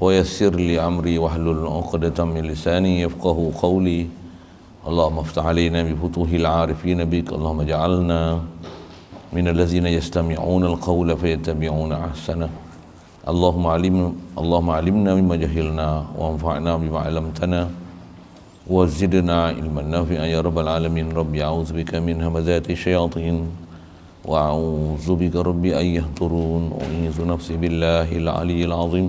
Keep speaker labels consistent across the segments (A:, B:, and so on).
A: ويسر لي أمري واحلل عقدة من لساني يفقه قولي اللهم افتح علينا بفتوح العارفين بك اللهم اجعلنا من الذين يستمعون القول فيتبعون أحسنه اللهم علم اللهم علمنا مما جهلنا وانفعنا بما علمتنا وزدنا علما نافعا يا رب العالمين ربي أعوذ بك من همزات الشياطين وأعوذ بك ربي أن يهطرون أعيذ نفسي بالله العلي العظيم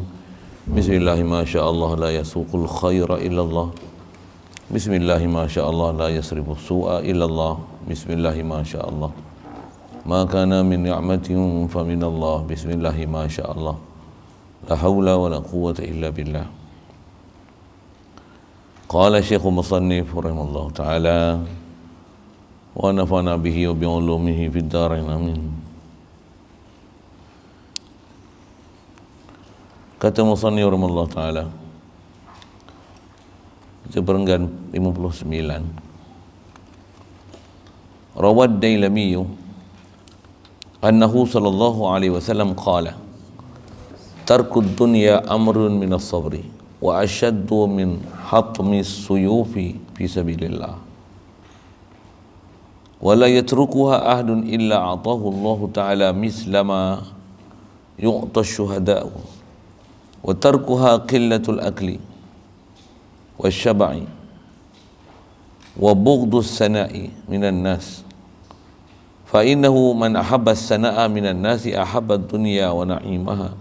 A: بسم الله ما شاء الله لا يسوق الخير إلا الله بسم الله ما شاء الله لا يسرب السوء إلا الله بسم الله ما شاء الله ما كان من نعمة فمن الله بسم الله ما شاء الله لا حول ولا قوة إلا بالله قال شيخ مصنف رحمه الله تعالى ونفعنا به وبعلومه في الدارين آمين Kata Musani Rahmatullah Ta'ala Kita perenggan 59 Rawad Dailamiyu Annahu sallallahu alaihi wasallam qala Tarkud dunya amrun minas sabri Wa ashaddu min hatmi suyufi fi sabilillah ولا يتركها أحد إلا أعطاه الله تعالى مثل ما يعطى الشهداء وتركها قلة الأكل والشبع وبغض الثناء من الناس فإنه من أحب الثناء من الناس أحب الدنيا ونعيمها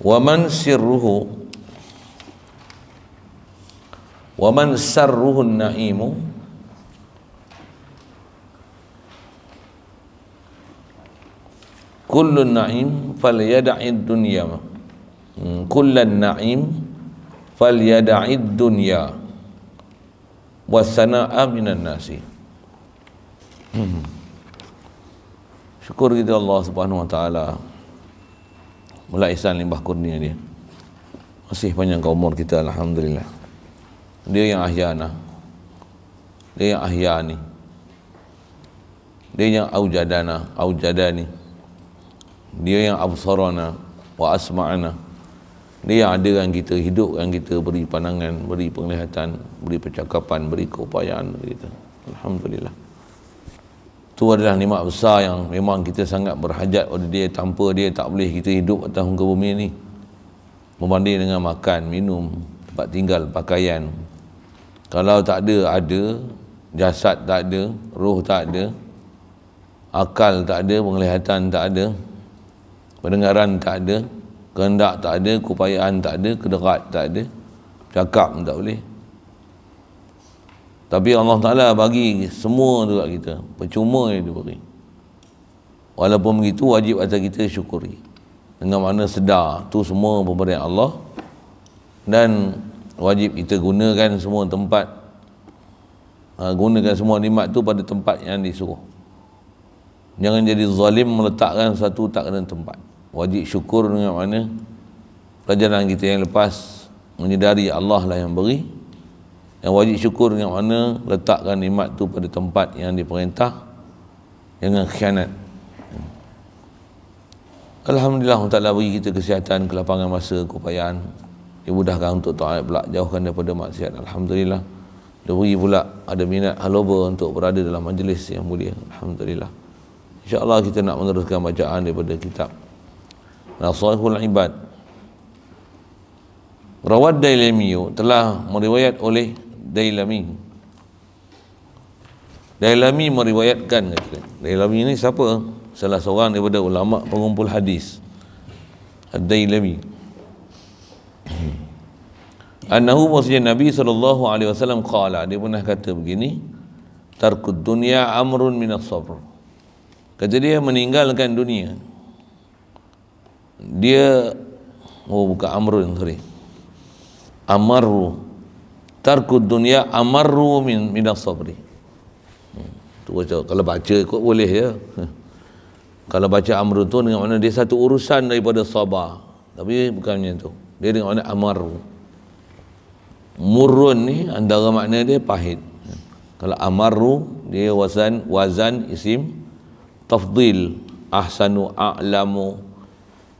A: ومن سره wa man sarruhun na'imu kullun na'im fal yadai dunya hmm, kullun na'im fal yadai dunya wa sana'a minan nasi hmm. syukur kita Allah subhanahu wa ta'ala mulai isan limbah kurnia dia masih panjang umur kita Alhamdulillah dia yang ahya dia yang ahyani, dia yang aujadana aujadani dia yang absarana wa asma'ana dia yang ada yang kita hidup, yang kita beri pandangan beri penglihatan beri percakapan beri keupayaan kita alhamdulillah itu adalah nikmat besar yang memang kita sangat berhajat oleh dia tanpa dia tak boleh kita hidup atas muka bumi ni berbanding dengan makan minum tempat tinggal pakaian kalau tak ada ada jasad tak ada roh tak ada akal tak ada penglihatan tak ada pendengaran tak ada kehendak tak ada keupayaan tak ada kederat tak ada cakap tak boleh tapi Allah Ta'ala bagi semua tu kat kita percuma yang dia beri walaupun begitu wajib atas kita syukuri dengan mana sedar tu semua pemberian Allah dan wajib kita gunakan semua tempat uh, gunakan semua nikmat tu pada tempat yang disuruh jangan jadi zalim meletakkan satu tak kena tempat wajib syukur dengan mana pelajaran kita yang lepas menyedari Allah lah yang beri yang wajib syukur dengan mana letakkan nikmat tu pada tempat yang diperintah dengan khianat Alhamdulillah Allah Ta'ala bagi kita kesihatan, kelapangan masa, keupayaan dia mudahkan untuk taat pula jauhkan daripada maksiat Alhamdulillah dia beri pula ada minat haloba untuk berada dalam majlis yang mulia Alhamdulillah InsyaAllah kita nak meneruskan bacaan daripada kitab Nasihul Ibad Rawat Dailami telah meriwayat oleh Dailami Dailami meriwayatkan kata. Dailami ni siapa? Salah seorang daripada ulama pengumpul hadis Dailami Dailami Hmm. Anahu maksudnya Nabi sallallahu alaihi wasallam qala dia pernah kata begini tarkud dunya amrun min as-sabr. Kata dia meninggalkan dunia. Dia oh bukan amrun sorry. Amaru tarkud dunya amaru min min as-sabr. Hmm. Tu baca kalau baca kok boleh ya. Kalau baca amrun tu dengan mana dia satu urusan daripada sabar. Tapi bukannya macam tu dia dengan makna amaru murun ni antara makna dia pahit kalau amaru dia wazan wazan isim tafdil ahsanu a'lamu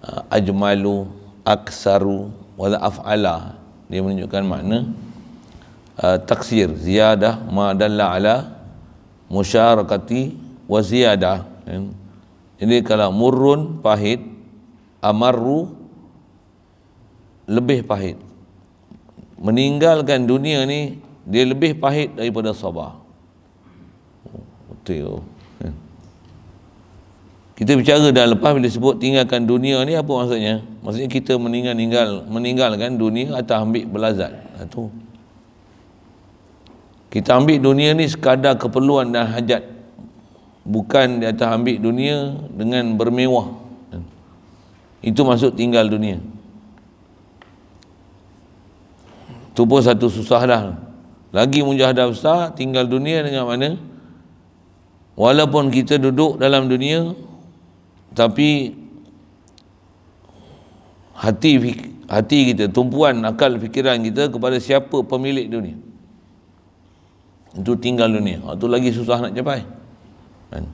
A: eh, ajmalu aksaru wala af'ala dia menunjukkan makna uh, taksir ziyadah ma dalla ala musyarakati wa ziyadah jadi kalau murun pahit amaru lebih pahit meninggalkan dunia ni dia lebih pahit daripada sabar betul kita bicara dah lepas bila sebut tinggalkan dunia ni apa maksudnya maksudnya kita meninggal tinggal meninggalkan dunia atau ambil belazat itu ha, kita ambil dunia ni sekadar keperluan dan hajat bukan di atas ambil dunia dengan bermewah itu maksud tinggal dunia Itu pun satu susah dah. Lagi mujahadah besar, tinggal dunia dengan mana? Walaupun kita duduk dalam dunia, tapi hati hati kita, tumpuan akal fikiran kita kepada siapa pemilik dunia. Itu tinggal dunia. Itu ha, lagi susah nak capai. Kan?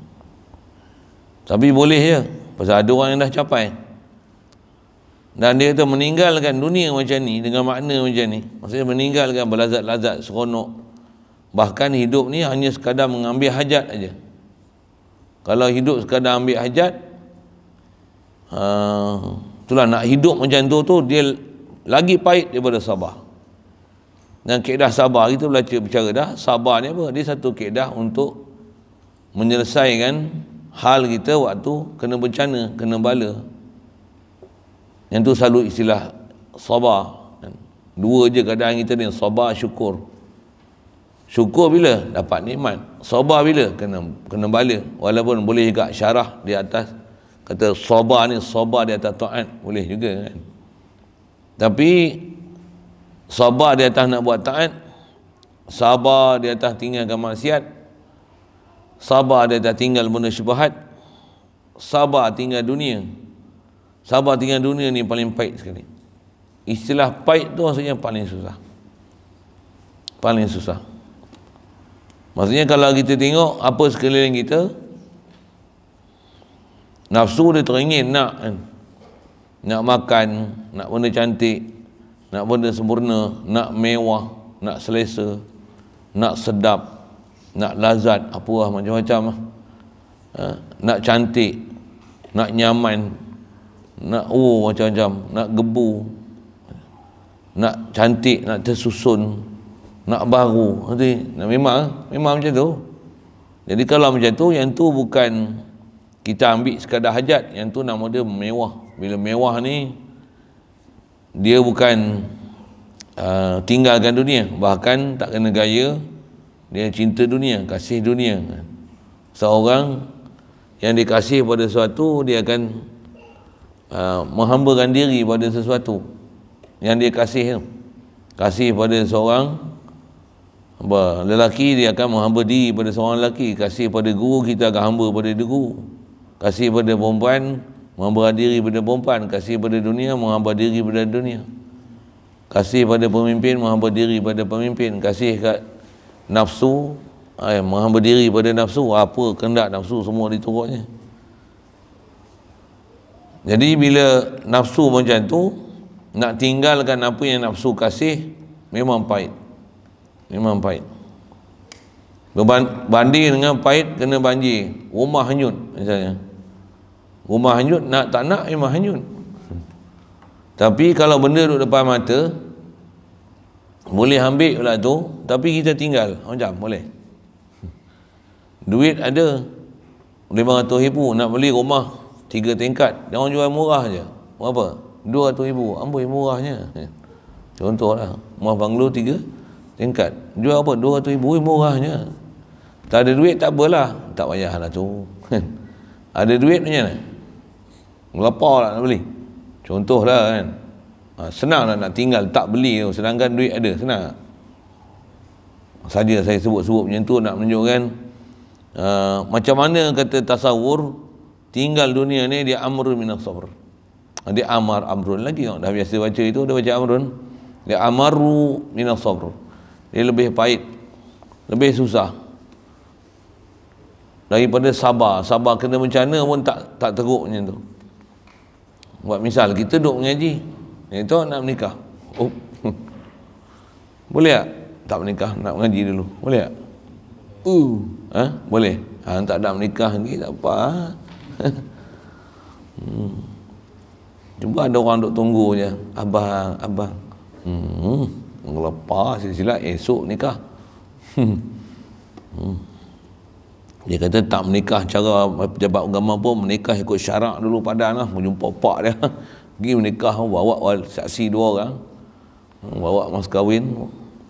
A: Tapi boleh ya. Pasal ada orang yang dah capai dan dia kata meninggalkan dunia macam ni dengan makna macam ni maksudnya meninggalkan berlazat-lazat seronok bahkan hidup ni hanya sekadar mengambil hajat aja. kalau hidup sekadar ambil hajat uh, lah nak hidup macam tu tu dia lagi pahit daripada sabar dan keedah sabar kita lah belajar bicara dah sabar ni apa dia satu keedah untuk menyelesaikan hal kita waktu kena bencana kena bala yang tu selalu istilah sabar. Dua je kadang kita ni sabar syukur. Syukur bila dapat nikmat. Sabar bila kena kena bala walaupun boleh juga syarah di atas kata sabar ni sabar di atas taat boleh juga kan. Tapi sabar di atas nak buat taat sabar di atas tinggalkan maksiat sabar di atas tinggal benda syubhat sabar tinggal dunia Sabar tinggal dunia ni paling pahit sekali. Istilah pahit tu maksudnya paling susah. Paling susah. Maksudnya kalau kita tengok apa sekeliling kita, nafsu dia teringin nak kan. Nak makan, nak benda cantik, nak benda sempurna, nak mewah, nak selesa, nak sedap, nak lazat, apa lah macam-macam. Ha? Nak cantik, nak nyaman, nak uru oh, macam-macam nak gebu nak cantik nak tersusun nak baru nanti nak memang memang macam tu jadi kalau macam tu yang tu bukan kita ambil sekadar hajat yang tu nama dia mewah bila mewah ni dia bukan uh, tinggalkan dunia bahkan tak kena gaya dia cinta dunia kasih dunia seorang yang dikasih pada sesuatu dia akan uh, menghambakan diri pada sesuatu yang dia kasih tu. Kasih pada seorang apa, lelaki dia akan menghamba diri pada seorang lelaki. Kasih pada guru kita akan hamba pada guru. Kasih pada perempuan menghamba diri pada perempuan. Kasih pada dunia menghamba diri pada dunia. Kasih pada pemimpin menghamba diri pada pemimpin. Kasih kat nafsu eh, menghamba diri pada nafsu. Apa kendak nafsu semua dituruknya jadi bila nafsu macam tu nak tinggalkan apa yang nafsu kasih memang pahit memang pahit berbanding dengan pahit kena banjir rumah hanyut misalnya rumah hanyut nak tak nak memang hanyut tapi kalau benda duduk depan mata boleh ambil pula tu tapi kita tinggal macam boleh duit ada 500 ribu nak beli rumah tiga tingkat dia orang jual murah je berapa? dua tu ibu amboi murahnya contohlah rumah banglo tiga tingkat jual apa? dua tu ibu murahnya tak ada duit tak apalah tak payah lah tu ada duit macam mana? lapar lah nak beli contohlah kan ha, senang lah nak tinggal tak beli tu sedangkan duit ada senang saja saya sebut-sebut macam tu nak menunjukkan uh, macam mana kata tasawur tinggal dunia ni dia amrun minas sabr dia amar amrun lagi tengok dah biasa baca itu dia baca amrun dia amaru minas sabr dia lebih pahit lebih susah daripada sabar sabar kena bencana pun tak tak teruk macam tu buat misal kita duduk mengaji itu eh, nak menikah oh. boleh tak tak menikah nak mengaji dulu boleh tak uh. ha? boleh ha, tak nak menikah lagi tak apa ha? hmm. Cuba ada orang duk tunggu je Abang, abang hmm. Lepas silap esok nikah hmm. Dia kata tak menikah cara pejabat agama pun Menikah ikut syarak dulu padan lah Menjumpa pak dia Pergi menikah bawa saksi dua orang hmm, Bawa mas kahwin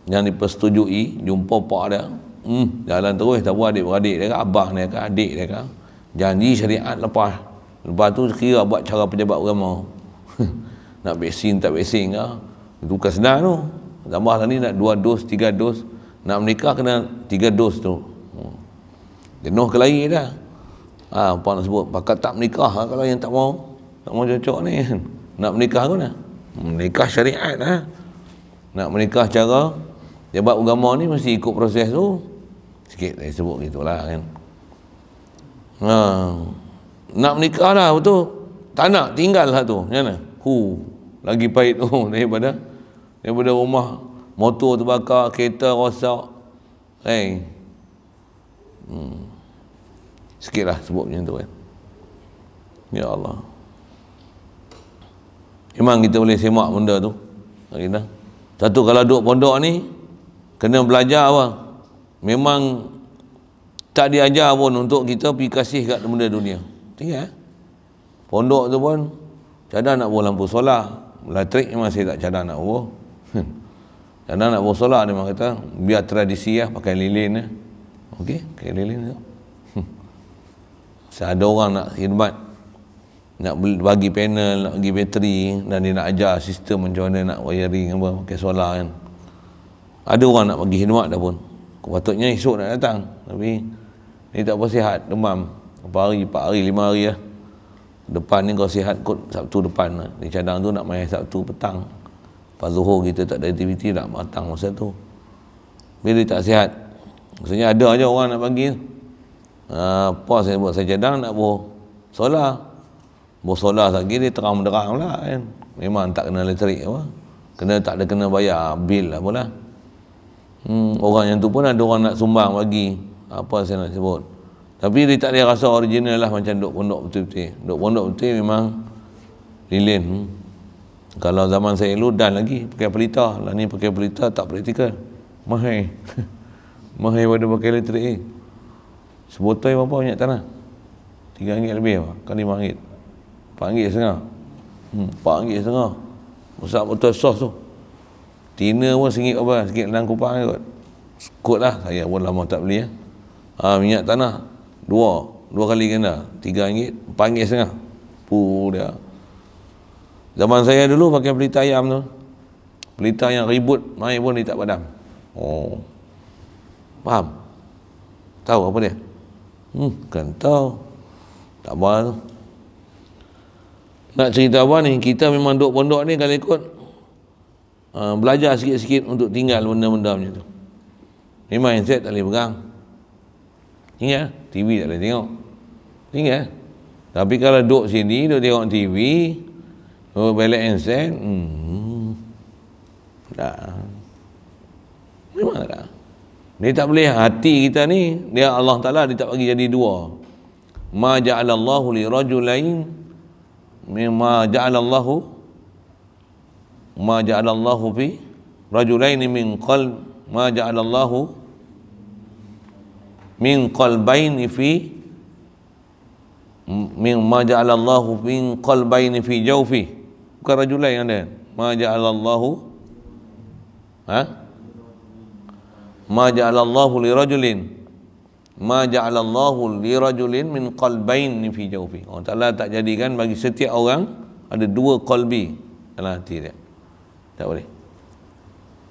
A: Yang dipersetujui Jumpa pak dia hmm. Jalan terus tak buat adik-beradik dia kan Abang dia kan, adik dia kan janji syariat lepas lepas tu kira buat cara pejabat agama nak vaksin tak vaksin ke itu bukan senang tu tambah lagi nak dua dos tiga dos nak menikah kena tiga dos tu jenuh ke lain dah ha, apa nak sebut pakat tak menikah lah kalau yang tak mau tak mau cocok ni nak menikah ke mana lah. menikah syariat lah ha? nak menikah cara jabat agama ni mesti ikut proses tu sikit saya sebut gitulah kan ha. nak menikah lah betul tak nak tinggal lah tu Mana? Hu, lagi pahit tu daripada daripada rumah motor terbakar kereta rosak hey. hmm. sikit lah sebut macam tu kan ya Allah memang kita boleh semak benda tu kita satu kalau duduk pondok ni kena belajar apa memang tak diajar pun untuk kita pergi kasih kat benda dunia tengok eh? pondok tu pun cadang nak buat lampu solar elektrik masih tak cadang nak buat hmm. cadang nak buat solar dia kata biar tradisi lah pakai lilin eh. ok pakai lilin tu hmm. saya ada orang nak khidmat nak bagi panel nak bagi bateri dan dia nak ajar sistem macam mana nak wiring apa pakai solar kan ada orang nak bagi khidmat dah pun kepatutnya esok nak datang tapi ni tak apa sihat demam berapa hari 4 hari 5 hari lah depan ni kau sihat kot Sabtu depan lah. ni cadang tu nak main Sabtu petang lepas zuhur kita tak ada aktiviti nak matang masa tu bila tak sihat maksudnya ada aja orang nak bagi uh, puas saya buat saya cadang nak buh solar buh solar sakit dia terang-terang lah kan memang tak kena elektrik apa kena tak ada kena bayar bil lah pula hmm, orang yang tu pun ada orang nak sumbang bagi apa saya nak sebut tapi dia tak boleh rasa original lah macam duk pondok betul-betul duk pondok betul memang lilin hmm. kalau zaman saya dulu dan lagi pakai pelita lah ni pakai pelita tak praktikal mahir mahir pada pakai elektrik eh. sebotol berapa banyak tanah 3 ringgit lebih apa? kan 5 ringgit 4 ringgit setengah hmm, 4 ringgit setengah besar botol sos tu tina pun sikit apa sikit dalam kupang kot kot lah saya pun lama tak beli ya eh ha, minyak tanah dua dua kali kena tiga ringgit empat ringgit setengah puh dia zaman saya dulu pakai pelita ayam tu pelita yang ribut main pun dia tak padam oh faham tahu apa dia hmm kan tahu tak apa tu nak cerita apa ni kita memang duk pondok ni kalau ikut uh, belajar sikit-sikit untuk tinggal benda-benda macam tu memang yang tak boleh pegang Tinggal eh? TV tak boleh tengok Tinggal eh? Tapi kalau duduk sini Duduk tengok TV Duduk oh, balik handset hmm, Tak Memang tak Dia tak boleh hati kita ni Dia Allah Ta'ala dia tak bagi jadi dua Ma ja'alallahu li rajulain Ma ja'alallahu Ma ja'alallahu fi Rajulain min qalb Ma ja'alallahu Allahu min qalbaini fi min ma ja'alallahu min qalbaini fi jawfi bukan rajulain yang ada ma ja'alallahu ha ma ja'alallahu li rajulin ma ja'alallahu li rajulin min qalbaini fi jawfi oh, Allah Taala tak jadikan bagi setiap orang ada dua qalbi dalam hati dia tak boleh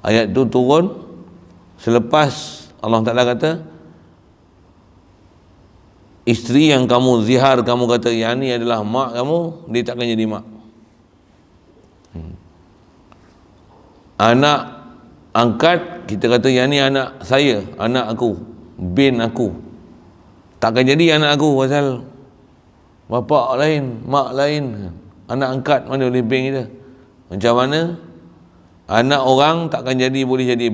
A: ayat tu turun selepas Allah Taala kata isteri yang kamu zihar kamu kata yang ni adalah mak kamu dia takkan jadi mak hmm. anak angkat kita kata yang ni anak saya anak aku bin aku takkan jadi anak aku pasal bapa lain mak lain anak angkat mana boleh bin kita macam mana anak orang takkan jadi boleh jadi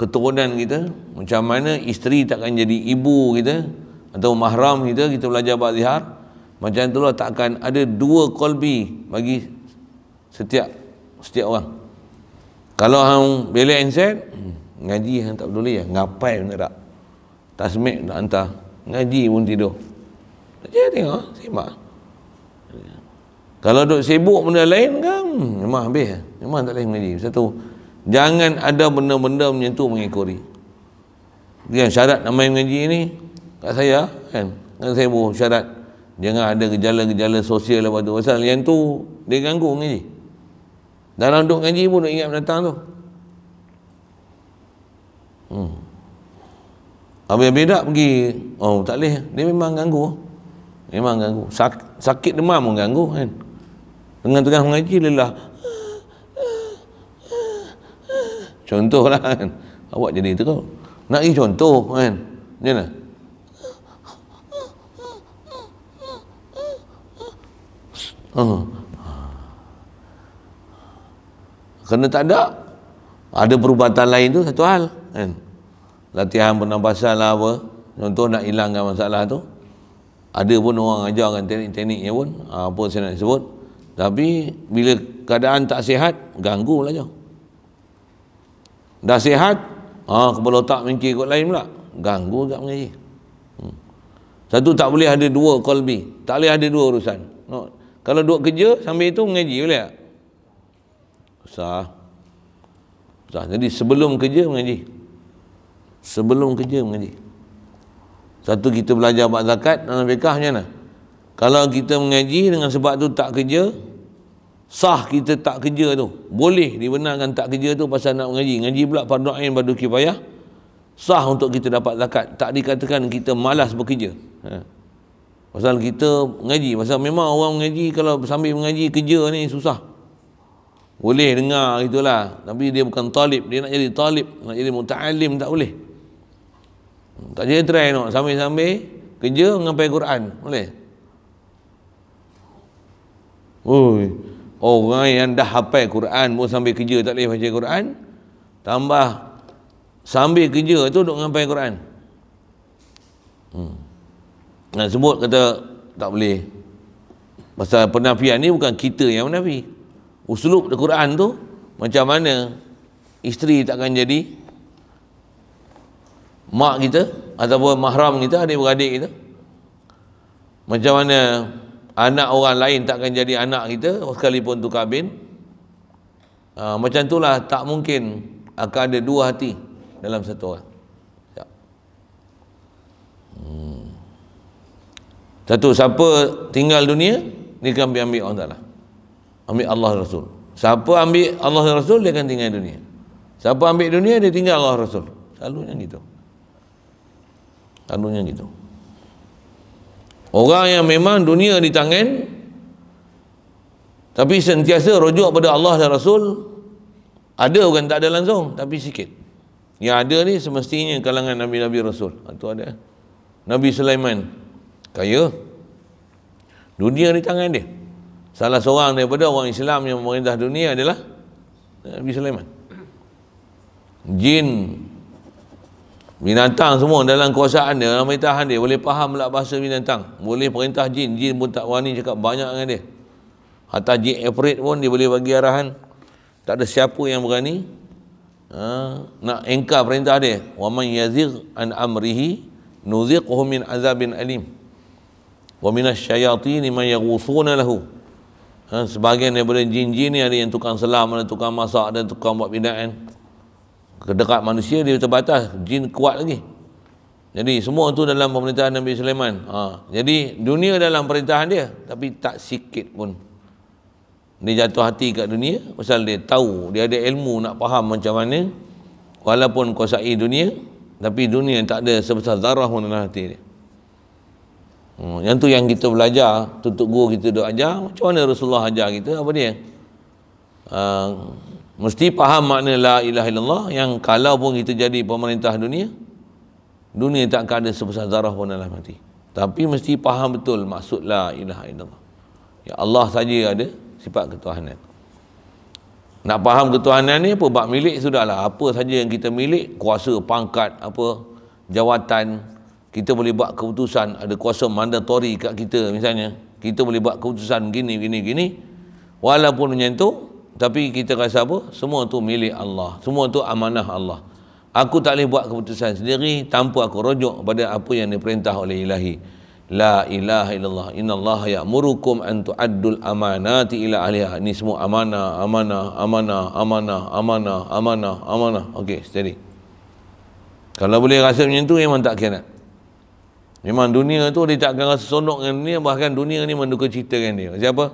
A: keturunan kita macam mana isteri takkan jadi ibu kita atau mahram kita kita belajar bab zihar macam itulah takkan ada dua kolbi bagi setiap setiap orang kalau hang beli insan hmm, ngaji hang tak peduli ya ngapai benda tak tasmik nak hantar ngaji pun tidur saja tengok sembah kalau duk sibuk benda lain kan memang habis lah. memang tak boleh mengaji satu jangan ada benda-benda menyentuh mengikuti dia kan syarat nak main mengaji ni kat saya kan kan saya buat syarat jangan ada gejala-gejala sosial apa tu pasal yang tu dia ganggu ngaji dalam duduk ngaji pun nak ingat datang tu hmm. habis beda pergi oh tak boleh dia memang ganggu memang ganggu Sak, sakit demam pun ganggu kan tengah-tengah mengaji lelah contohlah. kan awak jadi tu, nak pergi contoh kan macam mana Uh. Kena tak ada. Ada perubatan lain tu satu hal. Kan? Latihan penampasan lah apa. Contoh nak hilangkan masalah tu. Ada pun orang ajarkan teknik-tekniknya pun. Ha, apa saya nak sebut. Tapi bila keadaan tak sihat, ganggu lah je. Dah sihat, ha, kepala otak mikir ikut lain pula. Ganggu tak mengaji. Hmm. Satu tak boleh ada dua kolbi. Tak boleh ada dua urusan. Not. Kalau duduk kerja sambil itu mengaji boleh tak? Sah. Sah. Jadi sebelum kerja mengaji. Sebelum kerja mengaji. Satu kita belajar bab zakat dalam fiqh macam mana? Kalau kita mengaji dengan sebab tu tak kerja, sah kita tak kerja tu. Boleh dibenarkan tak kerja tu pasal nak mengaji. mengaji pula fardu ain badu kifayah. Sah untuk kita dapat zakat. Tak dikatakan kita malas bekerja. Ha. Pasal kita mengaji. Pasal memang orang mengaji kalau sambil mengaji kerja ni susah. Boleh dengar gitulah. Tapi dia bukan talib. Dia nak jadi talib. Nak jadi muta'alim tak boleh. Tak jadi try nak no. sambil-sambil kerja ngapai Quran. Boleh? Ui. Orang yang dah hapai Quran pun sambil kerja tak boleh baca Quran. Tambah sambil kerja tu duk ngapai Quran. Hmm. Nak sebut kata tak boleh. Pasal penafian ni bukan kita yang menafi. Uslub Al-Quran tu macam mana isteri tak akan jadi mak kita ataupun mahram kita, ada beradik kita. Macam mana anak orang lain tak akan jadi anak kita sekalipun tu kabin? Ha, macam itulah tak mungkin akan ada dua hati dalam satu orang. Ya. Hmm satu siapa tinggal dunia dia akan ambil, ambil Allah Ta'ala ambil Allah Rasul siapa ambil Allah Rasul dia akan tinggal dunia siapa ambil dunia dia tinggal Allah Rasul selalunya gitu selalunya gitu orang yang memang dunia di tangan tapi sentiasa rujuk kepada Allah dan Rasul ada orang tak ada langsung tapi sikit yang ada ni semestinya kalangan Nabi-Nabi Rasul itu ada Nabi Sulaiman kaya dunia di tangan dia salah seorang daripada orang Islam yang memerintah dunia adalah eh, Nabi Sulaiman jin binatang semua dalam kuasaan dia dalam perintahan dia boleh faham lah bahasa binatang boleh perintah jin jin pun tak wani, cakap banyak dengan dia hatta jin efrit pun dia boleh bagi arahan tak ada siapa yang berani ha, nak engkar perintah dia wa man yazir an amrihi nuziquhu min azabin alim wa minasyayatin man yaghusuna lahu ha, sebahagian daripada jin-jin ni ada yang tukang selam ada tukang masak ada tukang buat binaan kedekat manusia dia terbatas jin kuat lagi jadi semua itu dalam pemerintahan Nabi Sulaiman ha, jadi dunia dalam perintahan dia tapi tak sikit pun dia jatuh hati kat dunia pasal dia tahu dia ada ilmu nak faham macam mana walaupun kuasai dunia tapi dunia tak ada sebesar darah pun dalam hati dia Hmm, yang tu yang kita belajar tutup guru kita duk ajar macam mana Rasulullah ajar kita apa dia uh, mesti faham makna la ilaha illallah yang kalau pun kita jadi pemerintah dunia dunia tak akan ada sebesar zarah pun dalam hati tapi mesti faham betul maksud la ilaha illallah ya Allah saja ada sifat ketuhanan nak faham ketuhanan ni apa bab milik sudahlah apa saja yang kita milik kuasa pangkat apa jawatan kita boleh buat keputusan ada kuasa mandatory kat kita misalnya kita boleh buat keputusan gini gini gini walaupun macam tu tapi kita rasa apa semua tu milik Allah semua tu amanah Allah aku tak boleh buat keputusan sendiri tanpa aku rujuk pada apa yang diperintah oleh ilahi la ilaha illallah innallaha ya'murukum an tu'addul amanati ila ahliha ni semua amanah amanah amanah amanah amanah amanah amanah okey jadi kalau boleh rasa macam tu memang tak kianat Memang dunia tu dia tak akan rasa sonok dengan dunia bahkan dunia ni menduka cita dengan dia. Siapa?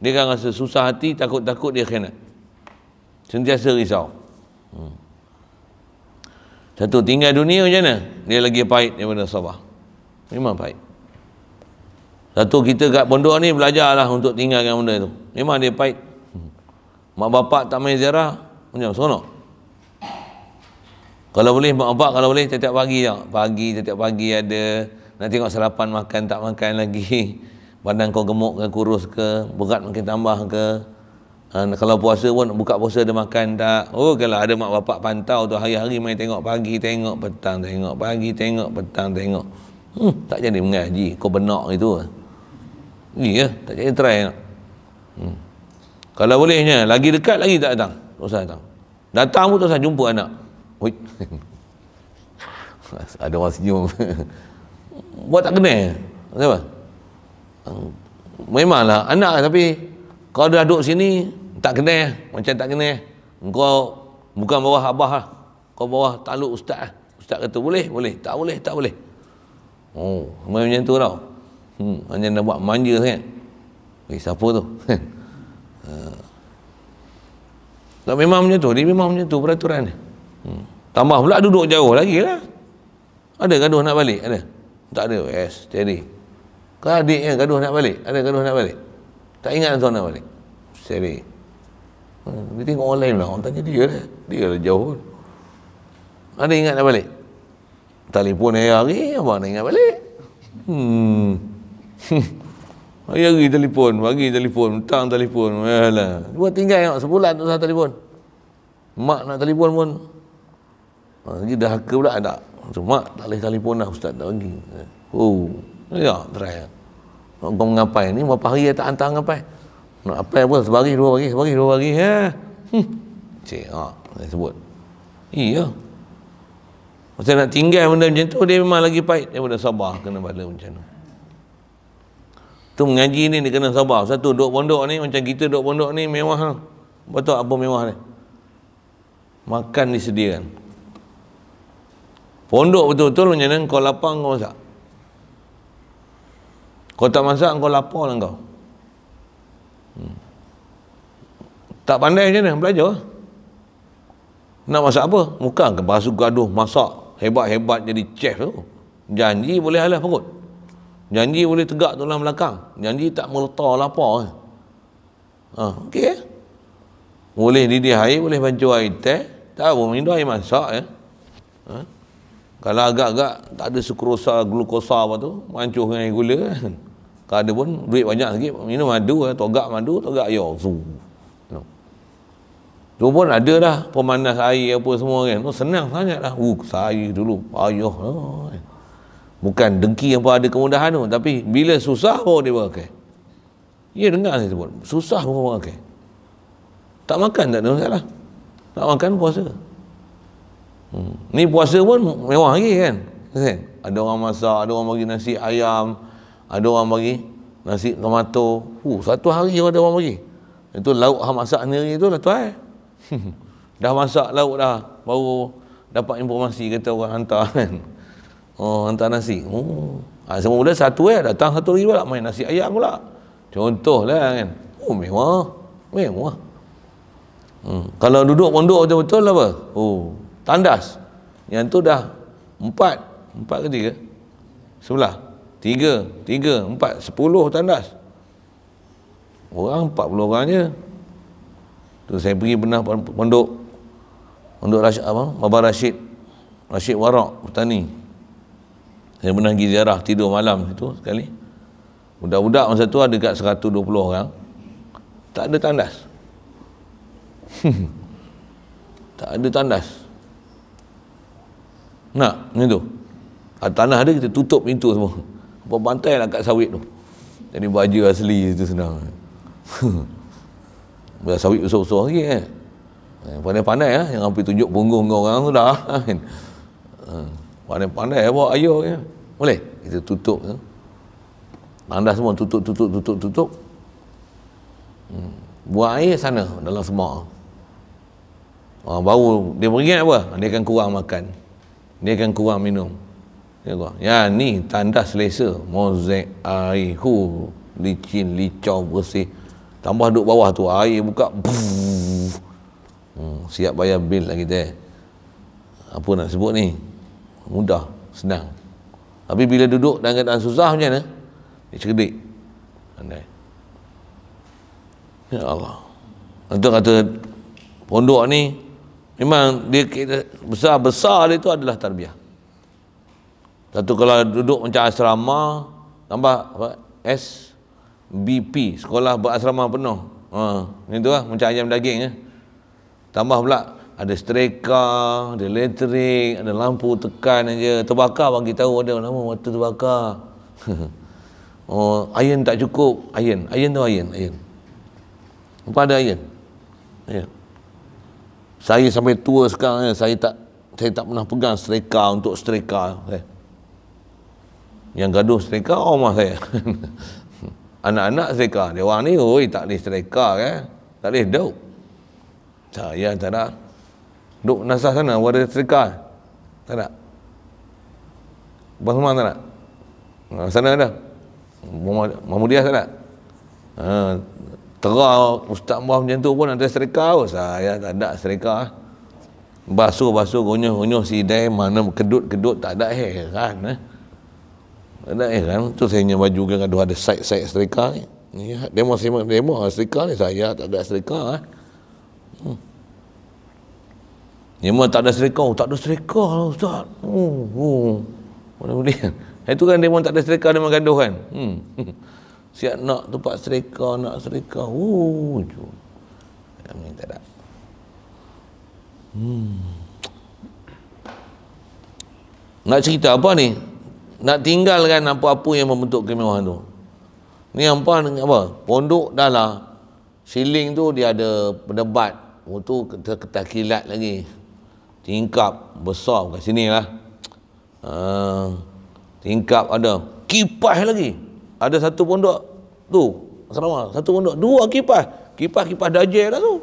A: Dia akan rasa susah hati, takut-takut dia khianat. Sentiasa risau. Hmm. Satu tinggal dunia macam mana? Dia lagi pahit daripada sabah. Memang pahit. Satu kita kat pondok ni belajar lah untuk tinggal tinggalkan benda tu. Memang dia pahit. Hmm. Mak bapak tak main ziarah, macam sonok. Kalau boleh, mak bapak kalau boleh, tiap-tiap pagi tak? Pagi, tiap-tiap pagi ada. Nak tengok sarapan makan tak makan lagi. Badan kau gemuk ke kurus ke, berat makin tambah ke. Ha, kalau puasa pun buka puasa ada makan tak. Oh kalau ada mak bapak pantau tu hari-hari main tengok pagi tengok petang tengok pagi tengok petang tengok. Hmm, tak jadi mengaji kau benak itu. Iya, tak jadi try. Hmm. Kalau bolehnya lagi dekat lagi tak datang. Tak usah datang. Datang pun tak usah jumpa anak. Ada orang senyum. buat tak kena kenapa memanglah anak tapi kau dah duduk sini tak kena macam tak kena kau bukan bawah abah lah kau bawah takluk ustaz lah. ustaz kata boleh boleh tak boleh tak boleh oh main macam tu tau hmm, hanya nak buat manja sangat eh siapa tu eh. tak memang macam tu dia memang macam tu peraturan ni hmm. tambah pula duduk jauh lagi lah ada gaduh nak balik ada tak ada, yes, jadi Ke adik yang gaduh nak balik? Ada gaduh nak balik? Tak ingat tuan nak balik? jadi. Hmm, dia tengok orang lain lah, orang tanya dia lah. Dia lah jauh pun. Ada ingat nak balik? Telefon hari-hari, abang nak ingat balik. Hmm. hari-hari telefon, bagi telefon, tang telefon. Yalah. Dua tinggal tengok sebulan tu saya telefon. Mak nak telefon pun. Ha, dia dah haka pula tak? Cuma mak tak boleh telefon lah ustaz tak pergi. Oh, ya try. Nak kau mengapai ni berapa hari tak hantar mengapai? Nak apa apa sebagi dua bagi sebagi dua bagi ya. Hmm. Cik ha, saya sebut. Iya. Masa nak tinggal benda macam tu dia memang lagi pahit dia daripada sabar kena bala macam tu. Tu mengaji ni dia kena sabar. Satu duk pondok ni macam kita duk pondok ni mewah ha. Betul apa mewah ni? Makan disediakan, Pondok betul-betul macam mana kau lapar kau masak. Kau tak masak kau lapar lah kau. Hmm. Tak pandai macam mana belajar. Lah. Nak masak apa? Muka ke basu gaduh masak hebat-hebat jadi chef tu. Janji boleh halah perut. Janji boleh tegak tulang belakang. Janji tak meletar lapar. Kan. Ha, okey. Eh. Boleh didih air, boleh bancuh air teh. Tak apa, minum air masak. Ya. Ha? Kalau agak-agak tak ada sukrosa, glukosa apa tu, mancuh dengan air gula. Kan? Kalau ada pun duit banyak lagi. minum madu, eh, togak madu, togak ya. No. Tu pun ada dah pemanas air apa semua kan. Tu senang sangat lah. Uh, saya dulu, payuh. Oh. Bukan dengki yang pun ada kemudahan tu. Tapi bila susah, baru dia berakai. Ya dengar saya sebut. Susah pun berakai. Tak makan tak ada masalah. Tak makan puasa. Hmm. Ni puasa pun mewah lagi kan? kan? Ada orang masak, ada orang bagi nasi ayam, ada orang bagi nasi tomato. Uh, satu hari ada orang bagi. Itu lauk yang masak sendiri tu lah tuan. Eh? dah masak lauk dah, baru dapat informasi kata orang hantar kan. Oh, hantar nasi. Oh. Ha, semua mula satu eh, datang satu lagi pula, main nasi ayam pula. Contoh lah kan. Oh, mewah. Mewah. Hmm. Kalau duduk pondok macam betul apa? Oh, tandas yang tu dah empat empat ke tiga sebelah tiga tiga empat sepuluh tandas orang empat puluh orang je tu saya pergi pernah pondok pondok Rashid apa Baba Rashid Rashid Warak petani saya pernah pergi ziarah tidur malam situ sekali budak-budak masa tu ada dekat seratus dua puluh orang tak ada tandas tak ada tandas nak macam tu ah, tanah dia kita tutup pintu semua apa pantai nak lah kat sawit tu jadi baju asli itu senang bila sawit besar-besar lagi kan eh. pandai-pandai eh. yang hampir tunjuk punggung dengan orang tu dah ah, kan. pandai-pandai bawa ayuh ya. boleh kita tutup tu ya. tanah semua tutup tutup tutup tutup hmm. buang air sana dalam semak Ah, baru dia beringat apa? Dia akan kurang makan dia akan kurang minum ya tuan ya ni tanda selesa mozek air hu licin licau bersih tambah duduk bawah tu air buka hmm, siap bayar bil lagi dia apa nak sebut ni mudah senang tapi bila duduk dalam keadaan susah macam mana dia cerdik Andai. ya Allah tuan kata pondok ni Memang dia kira besar-besar dia tu adalah tarbiyah. Satu kalau duduk macam asrama, tambah apa? P sekolah berasrama penuh. Ha, ni tu lah, macam ayam daging. Eh. Tambah pula, ada streka, ada elektrik, ada lampu tekan aja. Terbakar bagi tahu ada lama waktu terbakar. oh, iron tak cukup. Iron, iron tu iron. iron. Apa ada iron? Iron saya sampai tua sekarang eh, saya tak saya tak pernah pegang streka untuk streka eh. yang gaduh streka orang mah saya anak-anak streka dia orang ni oi tak boleh streka eh tak boleh duk saya tak nak duk nasah sana ada streka tak nak Bang tak nak? Ah, sana ada? Mamudia tak nak? Haa, ah, terau ustaz muah macam tu pun ada serika oh, saya tak ada serika ah. basuh-basuh gonyoh-gonyoh si dai mana kedut-kedut tak ada heran eh. tak ada kan tu saya punya baju kan ada ada side-side serika ni ni ya, demo demo demo ah, serika ni saya tak ada serika eh. hmm. Memang tak ada serika, oh, tak ada serika lah Ustaz. Oh, oh. boleh. Itu kan dia tak ada serika, dia gaduh kan. Hmm. Siap nak tempat serika, nak serika. Wujud. Oh, Amin, tak ada. Hmm. Nak cerita apa ni? Nak tinggalkan apa-apa yang membentuk kemewahan tu. Ni apa? apa? Pondok dah lah. Siling tu dia ada pendebat. Itu oh, ketah kilat lagi. Tingkap besar kat sini lah. Uh, tingkap ada. Kipas Kipas lagi ada satu pondok tu asrama satu pondok dua kipas kipas kipas dajel dah tu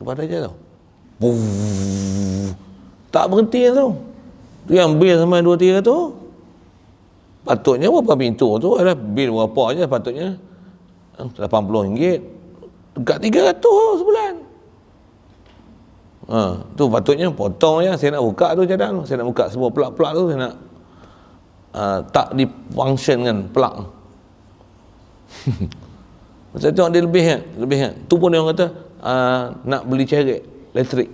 A: kipas dajel tu tak berhenti yang lah tu tu yang bil sama dua tiga tu patutnya berapa pintu tu adalah bil berapa je patutnya ah, RM80 dekat RM300 tu sebulan ha, tu patutnya potong je saya nak buka tu cadang saya nak buka semua pelak-pelak tu saya nak uh, tak difunctionkan pelak macam tengok dia lebih kan? Lebih kan? Tu pun dia orang kata, uh, nak beli ceret, elektrik.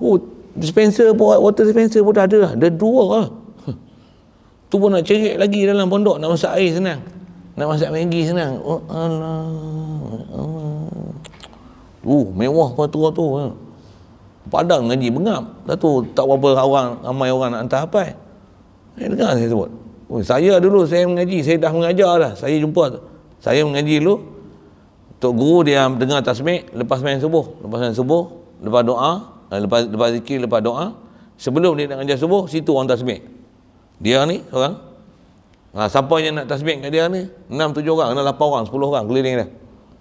A: Oh, dispenser pun, water dispenser pun dah ada lah. Ada dua lah. tu pun nak ceret lagi dalam pondok, nak masak air senang. Nak masak maggi senang. Oh, Allah. Oh, uh, mewah kau tu tu. Ha. Padang ngaji bengap. Dah tu tak berapa orang, ramai orang nak hantar apa. Eh, dengar saya sebut. Oh, saya dulu saya mengaji, saya dah mengajar dah. Saya jumpa tu saya mengaji dulu Tok Guru dia dengar tasmik lepas main subuh lepas main subuh lepas doa eh, lepas, lepas zikir lepas doa sebelum dia nak ajar subuh situ orang tasmik dia ni orang ha, siapa yang nak tasmik kat dia ni 6 7 orang kena 8 orang 10 orang keliling dia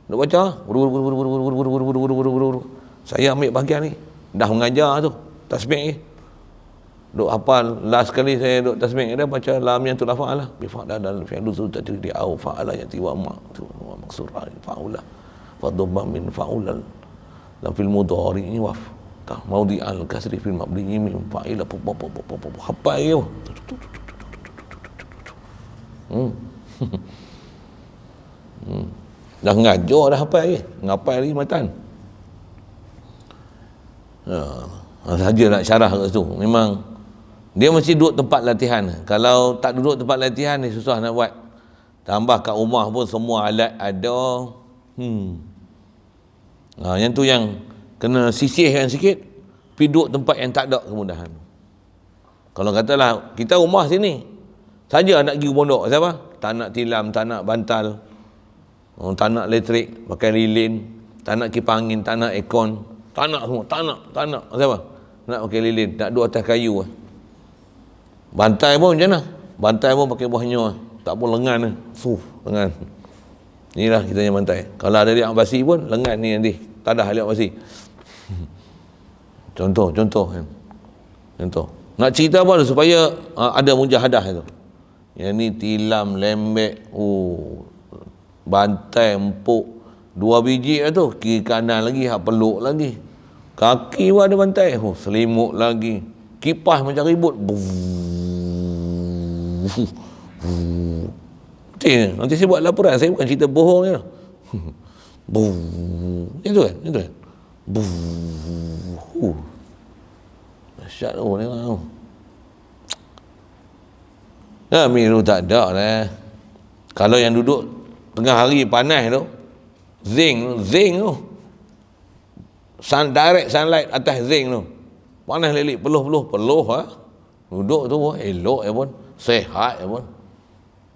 A: duk baca buru buru buru buru buru buru buru buru buru saya ambil bahagian ni dah mengajar tu tasmik ni duk hafal last kali saya duk tasbih ada baca lam yang tulah faala bi faala dan fi dulu tu tadi di au faala yang tiwa ma tu wa maksur faala dhamma min faala dan fil mudhari ni waf ta maudi al kasri fil mabni min faala pop pop pop pop pop apa yo hmm. hmm dah ngajo dah apa? ni ngapai lagi matan ha saja nak syarah kat situ memang dia mesti duduk tempat latihan kalau tak duduk tempat latihan ni susah nak buat tambah kat rumah pun semua alat ada hmm ha, yang tu yang kena sisihkan sikit pergi duduk tempat yang tak ada kemudahan kalau katalah kita rumah sini saja nak pergi pondok siapa tak nak tilam tak nak bantal oh, tak nak elektrik pakai lilin tak nak kipas angin tak nak aircon tak nak semua tak nak tak nak siapa nak pakai lilin nak duduk atas kayu lah bantai pun macam mana bantai pun pakai buah nyawa tak pun lengan ni fuh lengan inilah kita yang bantai kalau ada liak basi pun lengan ni nanti tak ada liak basi contoh contoh kan. contoh nak cerita apa supaya uh, ada mujahadah itu yang ni tilam lembek uh, bantai empuk dua biji lah tu kiri kanan lagi hak peluk lagi kaki pun ada bantai oh selimut lagi kipas macam ribut nanti saya buat laporan saya bukan cerita bohong ya itu kan itu kan Asyik lah tu ni lah tu. Amin tak ada lah. Eh. Kalau yang duduk tengah hari panas tu. Zing tu. Zing tu. Sun, direct sunlight atas zing tu panas lelik peluh-peluh peluh ha? duduk tu ha? elok ya pun sehat ya pun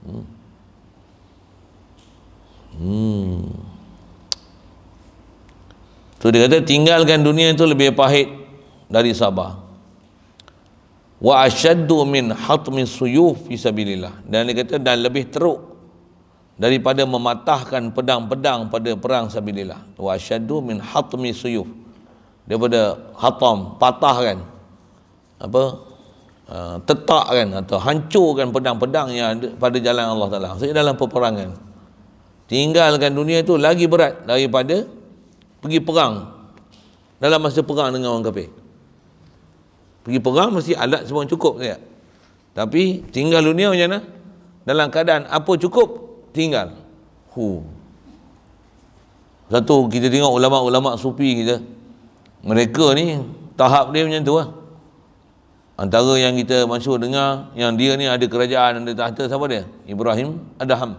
A: hmm. hmm. tu dia kata tinggalkan dunia itu lebih pahit dari sabah wa asyaddu min hatmi suyuf fi sabilillah dan dia kata dan lebih teruk daripada mematahkan pedang-pedang pada perang sabilillah wa asyaddu min hatmi suyuf daripada hatam patah kan apa uh, ah, tetak kan atau hancurkan pedang-pedang yang ada pada jalan Allah Taala sehingga dalam peperangan tinggalkan dunia itu lagi berat daripada pergi perang dalam masa perang dengan orang kafir pergi perang mesti alat semua cukup ya tapi tinggal dunia macam mana dalam keadaan apa cukup tinggal hu satu kita tengok ulama-ulama sufi kita gitu mereka ni tahap dia macam tu lah antara yang kita masuk dengar yang dia ni ada kerajaan ada tahta siapa dia? Ibrahim Adham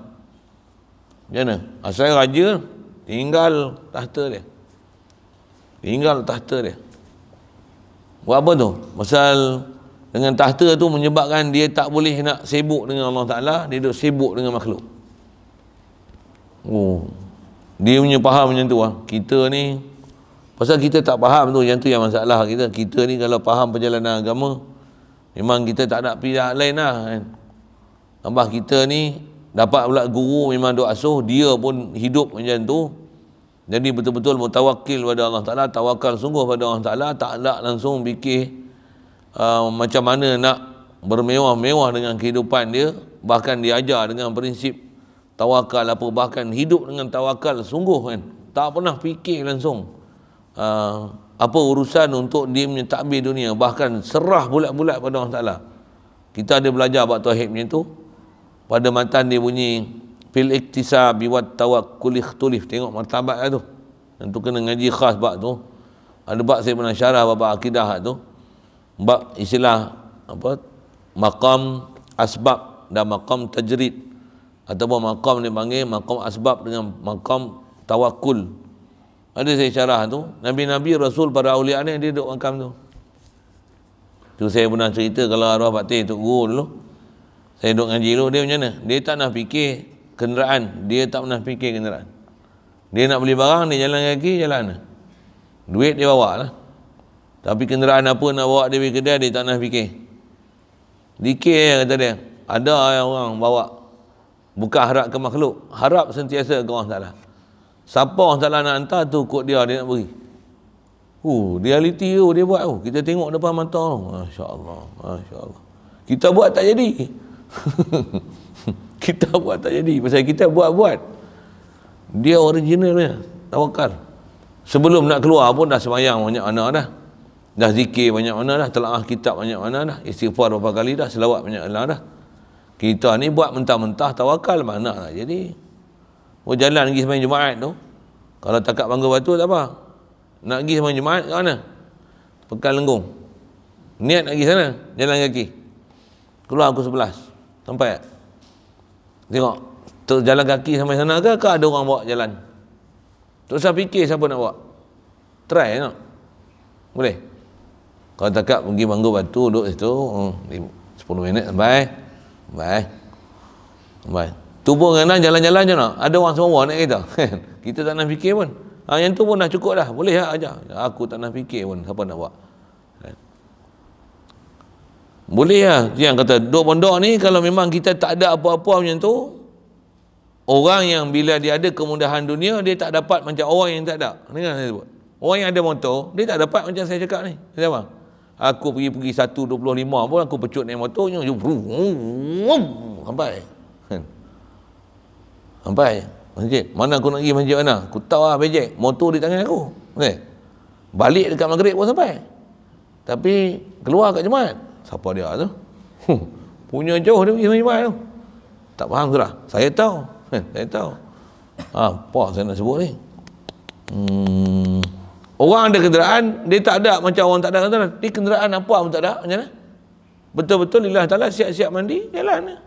A: macam mana? asal raja tinggal tahta dia tinggal tahta dia buat apa tu? pasal dengan tahta tu menyebabkan dia tak boleh nak sibuk dengan Allah Ta'ala dia duduk sibuk dengan makhluk oh dia punya faham macam tu lah kita ni Pasal kita tak faham tu, yang tu yang masalah kita. Kita ni kalau faham perjalanan agama, memang kita tak nak pilih hak lain lah kan. Tambah kita ni, dapat pula guru memang doa asuh, dia pun hidup macam tu. Jadi betul-betul bertawakil pada Allah Ta'ala, tawakal sungguh pada Allah Ta'ala, tak nak langsung fikir uh, macam mana nak bermewah-mewah dengan kehidupan dia, bahkan diajar dengan prinsip tawakal apa, bahkan hidup dengan tawakal sungguh kan. Tak pernah fikir langsung. Ah, apa urusan untuk dia punya takbir dunia bahkan serah bulat-bulat pada Allah Ta'ala kita ada belajar bab tauhid macam tu pada matan dia bunyi fil iktisabi wat tawakkul tulif tengok martabat lah tu yang tu kena ngaji khas bab tu ada bab saya pernah syarah bab akidah tu bab istilah apa maqam asbab dan maqam tajrid ataupun maqam dia panggil maqam asbab dengan maqam tawakul ada saya syarah tu. Nabi-Nabi Rasul para awliya ni dia duduk makam tu. Tu saya pernah cerita kalau arwah Pak Teh tu guru dulu. Saya duduk ngaji dulu dia macam mana? Dia tak nak fikir kenderaan. Dia tak pernah fikir kenderaan. Dia nak beli barang dia jalan kaki jalan. Duit dia bawa lah. Tapi kenderaan apa nak bawa dia pergi kedai dia tak nak fikir. Dikir ya, kata dia. Ada orang bawa. Bukan harap ke makhluk. Harap sentiasa ke Allah Ta'ala. Siapa orang salah nak hantar tu kot dia dia nak beri. Uh, realiti tu dia buat tu. Kita tengok depan mata tu. Masya Allah. Masya Allah. Kita buat tak jadi. kita buat tak jadi. Pasal kita buat-buat. Dia originalnya. Tawakal. Sebelum nak keluar pun dah semayang banyak mana dah. Dah zikir banyak mana dah. Telah kitab banyak mana dah. Istighfar berapa kali dah. Selawat banyak mana dah. Kita ni buat mentah-mentah tawakal. Mana nak Jadi. Oh jalan pergi sembahyang Jumaat tu. Kalau takat bangga batu tak apa. Nak pergi sembahyang Jumaat ke mana? Pekan lenggung. Niat nak pergi sana, jalan kaki. Keluar aku sebelas. Sampai tak? Tengok. Terus jalan kaki sampai sana ke, Kau ada orang bawa jalan? Tak usah fikir siapa nak bawa. Try tak? Boleh? Kalau takat pergi bangga batu, duduk situ. 10 hmm, minit sampai. Sampai. Sampai tubuh dengan anak jalan-jalan je nak ada orang semua nak kita kan? kita tak nak fikir pun ha, yang tu pun dah cukup dah boleh lah ajak aku tak nak fikir pun siapa nak buat kan? boleh lah yang kata dua pondok ni kalau memang kita tak ada apa-apa macam tu orang yang bila dia ada kemudahan dunia dia tak dapat macam orang yang tak ada dengar saya sebut orang yang ada motor dia tak dapat macam saya cakap ni siapa aku pergi-pergi 1.25 pun aku pecut naik motor sampai sampai kan? Sampai masjid. Mana aku nak pergi masjid mana? Aku tahu lah bejek. Motor di tangan aku. Okay. Balik dekat maghrib pun sampai. Tapi keluar kat jemaat. Siapa dia tu? Huh. Punya jauh dia pergi sama jemaat tu. Tak faham sudah. Saya tahu. Eh, saya tahu. Ha, ah, apa saya nak sebut ni? Hmm. Orang ada kenderaan, dia tak ada macam orang tak ada kenderaan. Dia kenderaan apa pun tak ada. Macam mana? Betul-betul lillah ta'ala siap-siap mandi, jalan lah.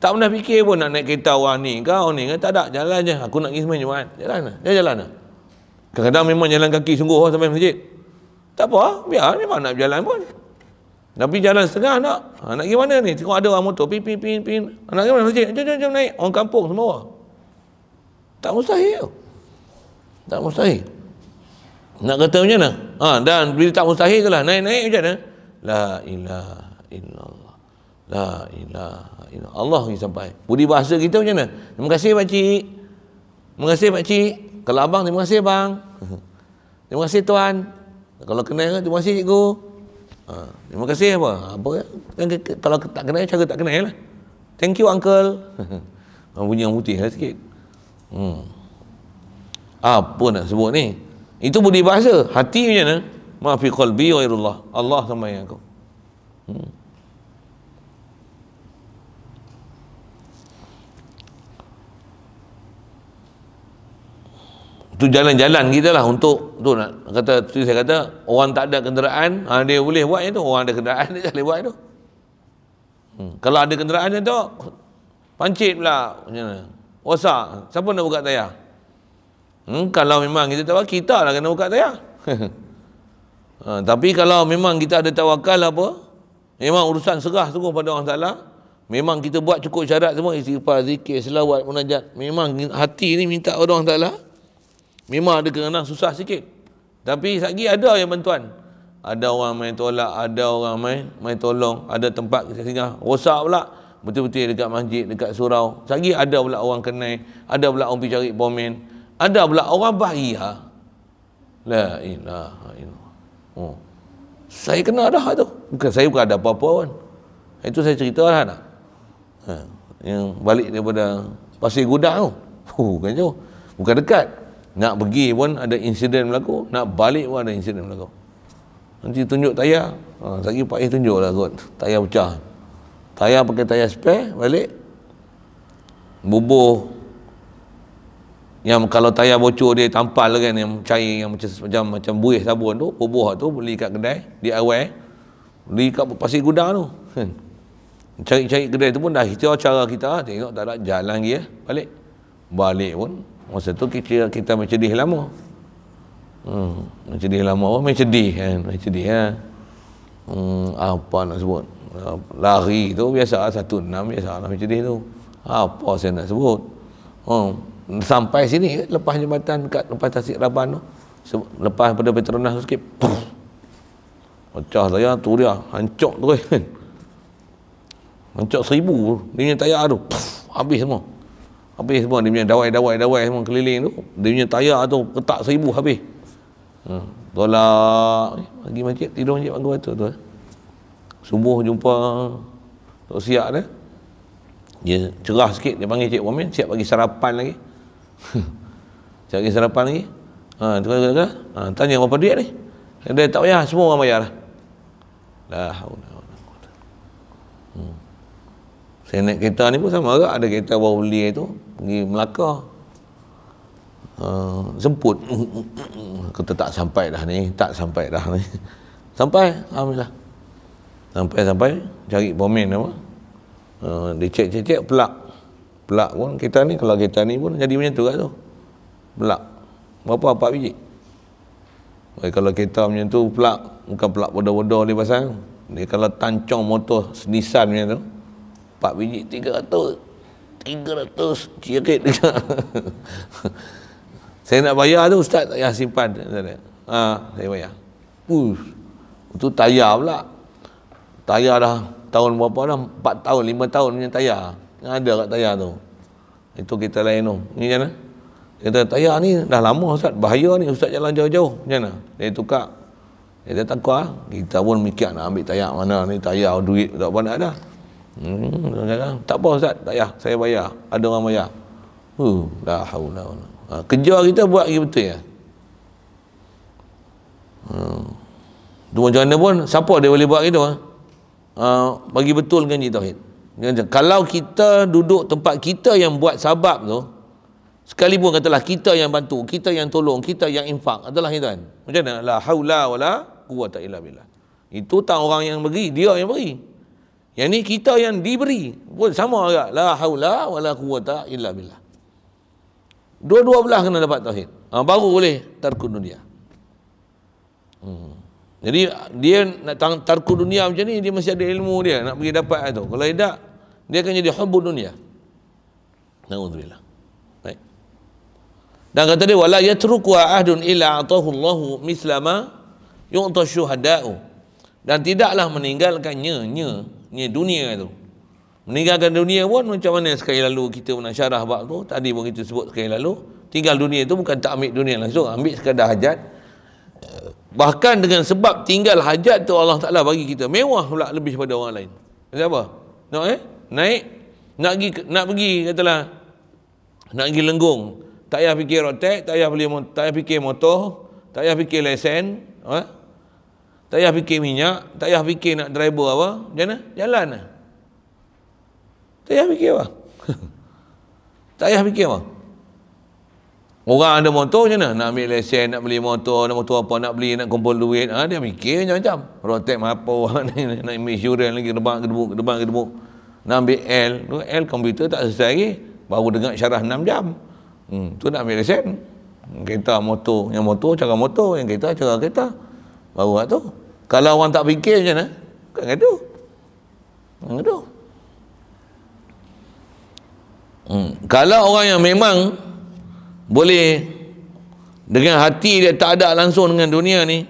A: Tak pernah fikir pun nak naik kereta orang ni ke orang ni ke. Kan tak ada. Jalan je. Aku nak pergi semain Jumaat. Jalan lah. Dia jalan lah. Kadang-kadang memang jalan kaki sungguh sampai masjid. Tak apa. Ah. Biar. Memang nak jalan pun. Tapi jalan setengah nak. Ha, nak pergi mana ni? Tengok ada orang motor. Pin, pin, pin, pin. Ha, nak pergi mana masjid? Jom, jom, jom naik. Orang kampung semua orang. Tak mustahil. Tak mustahil. Nak kata macam mana? Ha, dan bila tak mustahil tu lah. Naik-naik macam mana? La ilah illallah. La ilah. Allah yang sampai. Budi bahasa kita macam mana? Terima kasih pak cik. Terima kasih pak cik. Kalau abang terima kasih bang. Terima kasih tuan. Kalau kenal terima kasih cikgu. Ha, terima kasih apa? Apa ya? Kan kalau tak kena, cara tak kena lah. Thank you uncle. Bunyi yang putih lah sikit. Hmm. Apa nak sebut ni? Itu budi bahasa. Hati macam mana? Maafi qalbi wa Allah sama yang aku. Hmm. tu jalan-jalan kita lah untuk tu nak kata tu saya kata orang tak ada kenderaan ha, dia boleh buat itu orang ada kenderaan dia boleh buat itu hmm. kalau ada kenderaan dia tu pancit pula rosak siapa nak buka tayar hmm, kalau memang kita tawakal kita lah kena buka tayar ha, tapi kalau memang kita ada tawakal apa memang urusan serah semua pada orang salah memang kita buat cukup syarat semua istighfar, zikir, selawat, munajat memang hati ni minta orang taklah. Memang ada kadang susah sikit. Tapi lagi ada yang bantuan. Ada orang main tolak, ada orang main main tolong, ada tempat kita singgah. Rosak pula. Betul-betul dekat masjid, dekat surau. Lagi ada pula orang kenai, ada pula orang pergi cari bomen, ada pula orang bagi ha. La ilaha illallah. Oh. Saya kena dah tu. Bukan saya bukan ada apa-apa pun. Itu saya cerita lah nak. Ha. Yang balik daripada Pasir Gudang tu. Fuh, kan jauh. Bukan dekat. Nak pergi pun ada insiden berlaku, nak balik pun ada insiden berlaku. Nanti tunjuk tayar, ha, lagi Pak Ih tunjuk lah kot, tayar pecah. Tayar pakai tayar spare, balik. Bubuh. Yang kalau tayar bocor dia tampal lah kan, yang cair yang macam, macam, macam buih sabun tu, bubuh tu beli kat kedai, dia aware. Beli kat pasir gudang tu. Kan. Cari-cari kedai tu pun dah hitam cara kita, tengok tak ada jalan lagi ya, balik. Balik pun masa tu kira kita mencedih lama hmm, mencedih lama apa mencedih kan mencedih ha? hmm, apa nak sebut lari tu biasa satu enam biasa lah mencedih tu apa saya nak sebut hmm, sampai sini lepas jembatan kat lepas tasik Raban tu lepas pada Petronas tu sikit pecah saya tu dia hancur tu kan hancur seribu ni tayar tu habis semua apa semua dia punya dawai-dawai-dawai semua keliling tu dia punya tayar tu ketak seribu habis hmm. tolak pergi masjid tidur masjid bangku batu tu eh. subuh jumpa Tok Siak dia dia cerah sikit dia panggil Cik Wamin siap bagi sarapan lagi siap bagi sarapan lagi ha, tukar, tukar, tukar. ha tanya berapa duit ni dia tak payah semua orang bayar dah dah saya naik kereta ni pun sama agak ada kereta bawa beli tu pergi Melaka. Uh, semput kata tak sampai dah ni, tak sampai dah ni. Sampai alhamdulillah. Sampai sampai cari pomen apa. Uh, dicek-cek-cek pelak. Pelak pun kita ni kalau kita ni pun jadi macam tu kat tu. Pelak. Berapa empat biji? Baik eh, kalau kita macam tu pelak bukan pelak bodoh-bodoh ni pasal dia kalau tancong motor senisan macam tu 4 biji 300 300 jirit saya nak bayar tu ustaz tak payah simpan ha, saya bayar Uh, itu tayar pula tayar dah tahun berapa dah 4 tahun 5 tahun punya tayar yang ada kat tayar tu itu kita lain tu ni macam mana kita tayar ni dah lama ustaz bahaya ni ustaz jalan jauh-jauh macam mana dia tukar dia tak kuat. Ah. kita pun mikir nak ambil tayar mana ni tayar duit tak banyak dah Hmm, kadang tak apa Ustaz, tak payah, saya bayar. Ada orang bayar. Huh, la haula wala. Ha, kerja kita buat lagi betul ya. Hmm. Dua jangan pun siapa dia boleh buat gitu ah. Ha? Uh, bagi betul gaji kan tauhid. kalau kita duduk tempat kita yang buat sebab tu, sekalipun katalah kita yang bantu, kita yang tolong, kita yang infak, adalah itu kan. Macam mana? La haula wala quwata illa billah. Itu tak orang yang beri, dia yang beri. Yang ni kita yang diberi pun sama agak. La haula wa la quwata illa billah. Dua-dua belah kena dapat tauhid. Ha, baru boleh tarkud dunia. Hmm. Jadi dia nak tarkud dunia macam ni, dia masih ada ilmu dia nak pergi dapat tu. Kalau tidak, dia akan jadi hubbu dunia. Na'udzubillah. Dan kata dia wala yatruku ahadun illa atahu Allahu mislama yu'ta syuhada'u. Dan tidaklah meninggalkannya nya, nya ni dunia tu meninggalkan dunia pun macam mana sekali lalu kita nak syarah bab tu tadi pun kita sebut sekali lalu tinggal dunia tu bukan tak ambil dunia langsung ambil sekadar hajat eh, bahkan dengan sebab tinggal hajat tu Allah Ta'ala bagi kita mewah pula lebih pada orang lain macam apa? nak eh? naik nak pergi, nak pergi katalah nak pergi lenggung tak payah fikir rotek tak payah beli tak payah fikir motor tak payah fikir lesen ha? Tak payah fikir minyak, tak payah fikir nak driver apa, mana jalan lah. Tak payah fikir apa. tak payah fikir apa. Orang ada motor macam mana? Nak ambil lesen, nak beli motor, nak motor apa, nak beli, nak kumpul duit. Ha, dia mikir macam-macam. Rotek apa, nak ambil insurans lagi, debak ke debuk, debak ke debuk. Nak ambil L, L komputer tak selesai lagi. Baru dengar syarah 6 jam. Hmm, tu nak ambil lesen. Kereta, motor, yang motor, cara motor, yang kereta, cara kereta. Baru lah tu. Kalau orang tak fikir macam mana? Bukan gaduh. Bukan gaduh. Hmm. Kalau orang yang memang boleh dengan hati dia tak ada langsung dengan dunia ni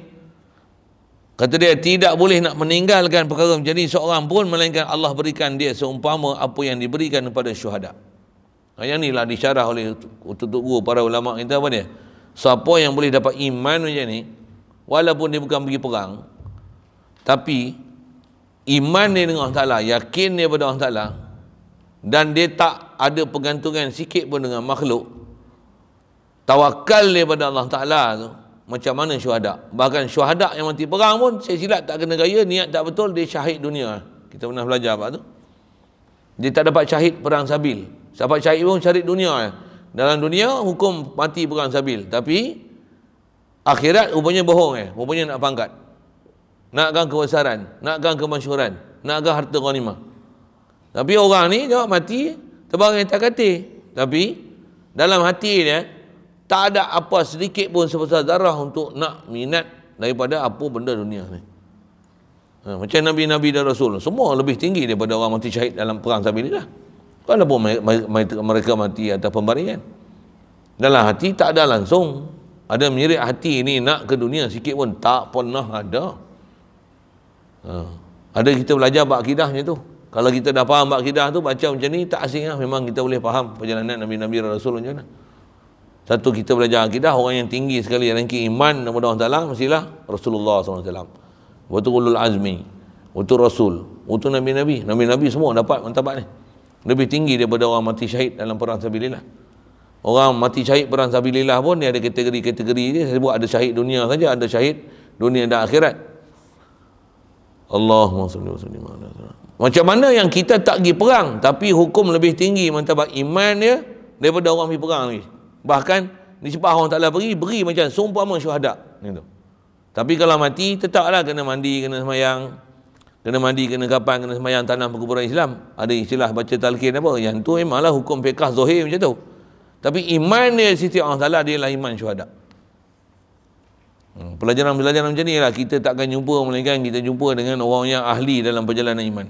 A: kata dia tidak boleh nak meninggalkan perkara macam ni seorang pun melainkan Allah berikan dia seumpama apa yang diberikan kepada syuhada nah, ha, yang ni lah disyarah oleh tutup guru para ulama kita apa dia siapa yang boleh dapat iman macam ni walaupun dia bukan pergi perang tapi iman dia dengan Allah Taala, yakin dia pada Allah Taala dan dia tak ada pergantungan sikit pun dengan makhluk. Tawakal dia pada Allah Taala tu macam mana syuhada? Bahkan syuhada yang mati perang pun saya silap tak kena gaya niat tak betul dia syahid dunia. Kita pernah belajar apa tu? Dia tak dapat syahid perang sabil. Siapa syahid pun syahid dunia. Dalam dunia hukum mati perang sabil. Tapi akhirat rupanya bohong eh. Rupanya nak pangkat. Nakkan kebesaran, nakkan kemasyuran, nakkan harta ghanimah. Tapi orang ni jawab mati, terbang yang tak kata. Tapi dalam hati dia, eh, tak ada apa sedikit pun sebesar darah untuk nak minat daripada apa benda dunia ni. Ha, macam Nabi-Nabi dan Rasul, semua lebih tinggi daripada orang mati syahid dalam perang sambil ni lah. Walaupun mereka mati atas pembaringan. Dalam hati tak ada langsung. Ada mirip hati ni nak ke dunia sikit pun tak pernah Ada. Ha. Ada kita belajar bab akidahnya tu. Kalau kita dah faham bab akidah tu baca macam ni tak asing lah. Memang kita boleh faham perjalanan Nabi-Nabi dan Rasul macam mana. Satu kita belajar akidah orang yang tinggi sekali yang ranking iman nama Allah Taala mestilah Rasulullah SAW alaihi Waktu ulul azmi, waktu rasul, waktu nabi-nabi, nabi-nabi semua dapat mantabat ni. Lebih tinggi daripada orang mati syahid dalam perang sabilillah. Orang mati syahid perang sabilillah pun dia ada kategori-kategori dia. Saya sebut ada syahid dunia saja, ada syahid dunia dan akhirat. Allahumma salli wa sallim macam mana yang kita tak pergi perang tapi hukum lebih tinggi mantabat iman dia daripada orang pergi perang ni bahkan ni sebab Allah Ta'ala beri beri macam sumpah amal ni tu tapi kalau mati tetaplah kena mandi kena semayang kena mandi kena kapan kena semayang tanah perkuburan Islam ada istilah baca talqin apa yang tu memanglah hukum fiqah zuhir macam tu tapi iman dia sisi Allah Ta'ala dia lah iman syuhadat Pelajaran-pelajaran hmm. macam ni lah kita takkan jumpa melainkan kita jumpa dengan orang yang ahli dalam perjalanan iman.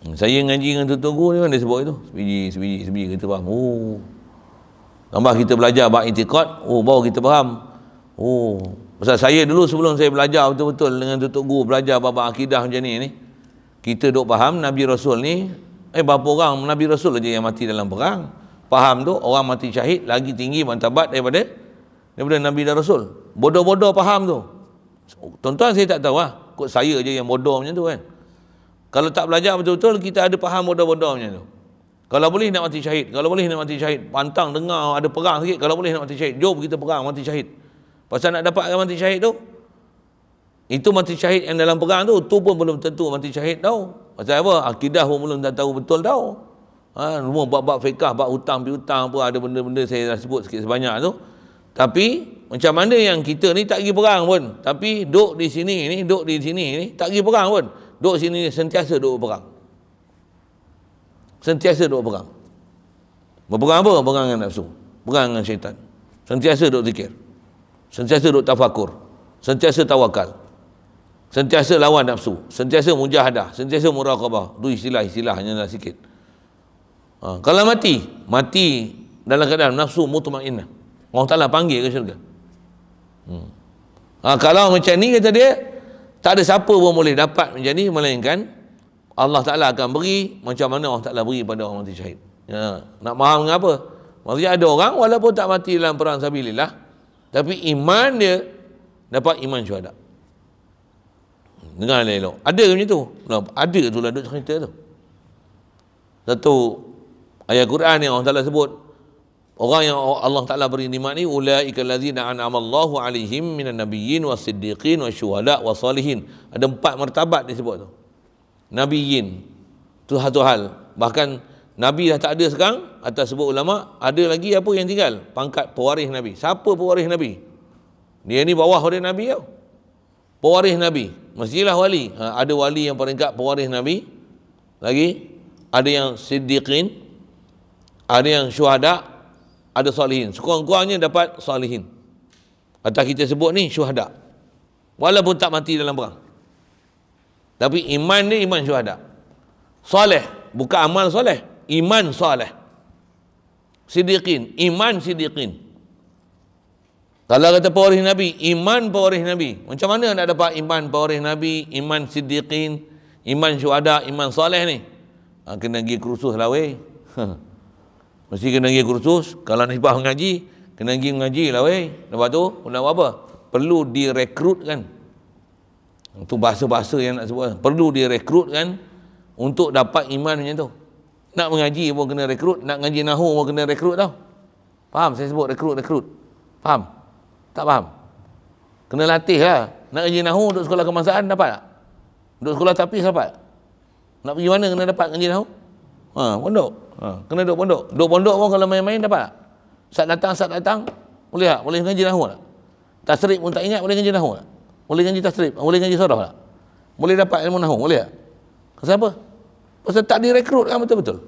A: Hmm. Saya ngaji dengan tuan guru ni mana dia sebut itu? Sebiji, sebiji, sebiji. Kita faham. Oh. Tambah kita belajar bak intikad. Oh, baru kita faham. Oh. Pasal saya dulu sebelum saya belajar betul-betul dengan tuan guru belajar bab akidah macam ni ni. Kita duk faham Nabi Rasul ni. Eh, berapa orang Nabi Rasul saja yang mati dalam perang. Faham tu orang mati syahid lagi tinggi mantabat daripada daripada Nabi dan Rasul. Bodoh-bodoh faham tu. Tuan-tuan saya tak tahu lah. Kok saya je yang bodoh macam tu kan. Kalau tak belajar betul-betul, kita ada faham bodoh-bodoh macam tu. Kalau boleh nak mati syahid. Kalau boleh nak mati syahid. Pantang dengar ada perang sikit. Kalau boleh nak mati syahid. Jom kita perang mati syahid. Pasal nak dapatkan mati syahid tu. Itu mati syahid yang dalam perang tu. Tu pun belum tentu mati syahid tau. Pasal apa? Akidah pun belum tak tahu betul tau. Ha, rumah bab-bab fiqah, bab hutang-piutang pun Ada benda-benda saya dah sebut sikit sebanyak tu. Tapi macam mana yang kita ni tak pergi perang pun tapi duk di sini ni duk di sini ni tak pergi perang pun duk sini ni sentiasa duk perang sentiasa duk perang berperang apa? berperang dengan nafsu berperang dengan syaitan sentiasa duk zikir sentiasa duk tafakur sentiasa tawakal sentiasa lawan nafsu sentiasa mujahadah sentiasa muraqabah tu istilah-istilah hanya lah sikit ha. kalau mati mati dalam keadaan nafsu mutmainah Allah Ta'ala panggil ke syurga Hmm. Ha, kalau macam ni kata dia tak ada siapa pun boleh dapat macam ni melainkan Allah Ta'ala akan beri macam mana Allah Ta'ala beri pada orang mati syahid ya, nak faham dengan apa maksudnya ada orang walaupun tak mati dalam perang sabilillah tapi iman dia dapat iman syuhadat dengar elok ada ke macam tu ada tu lah duk cerita tu satu ayat Quran yang Allah Ta'ala sebut orang yang Allah Taala beri nikmat ni ulaika allazina an'ama Allahu alaihim minan nabiyyin wasiddiqin wa salihin ada empat martabat disebut tu nabiyyin tu satu hal bahkan nabi dah tak ada sekarang atas sebut ulama ada lagi apa yang tinggal pangkat pewaris nabi siapa pewaris nabi dia ni bawah oleh nabi tau pewaris nabi mestilah wali ha, ada wali yang peringkat pewaris nabi lagi ada yang siddiqin ada yang syuhada ada salihin. Sekurang-kurangnya dapat salihin. Atau kita sebut ni syuhada. Walaupun tak mati dalam perang. Tapi iman ni iman syuhada. Soleh. Bukan amal soleh. Iman soleh. Sidiqin. Iman sidiqin. Kalau kata pewaris Nabi, iman pewaris Nabi. Macam mana nak dapat iman pewaris Nabi, iman sidiqin, iman syuhada, iman soleh ni? Ha, kena pergi kerusus lah weh. Mesti kena pergi kursus. Kalau nasibah mengaji, kena pergi mengaji lah weh. Lepas tu, nak buat apa? Perlu direkrut kan? Itu bahasa-bahasa yang nak sebut. Perlu direkrut kan? Untuk dapat iman macam tu. Nak mengaji pun kena rekrut. Nak mengaji nahu pun kena rekrut tau. Faham? Saya sebut rekrut-rekrut. Faham? Tak faham? Kena latih lah. Nak mengaji nahu untuk sekolah kemasaan dapat tak? Untuk sekolah tapi dapat Nak pergi mana kena dapat mengaji nahu? Ha, pondok. Ha, kena duduk pondok. Duduk pondok pun kalau main-main dapat. Saat datang, saat datang, boleh tak? Boleh ngaji nahu tak? Tasrib pun tak ingat, boleh ngaji nahu tak? Boleh ngaji tasrib, ha, boleh ngaji surah tak? Boleh dapat ilmu nahu, boleh tak? Pasal apa? Pasal tak direkrut kan betul-betul.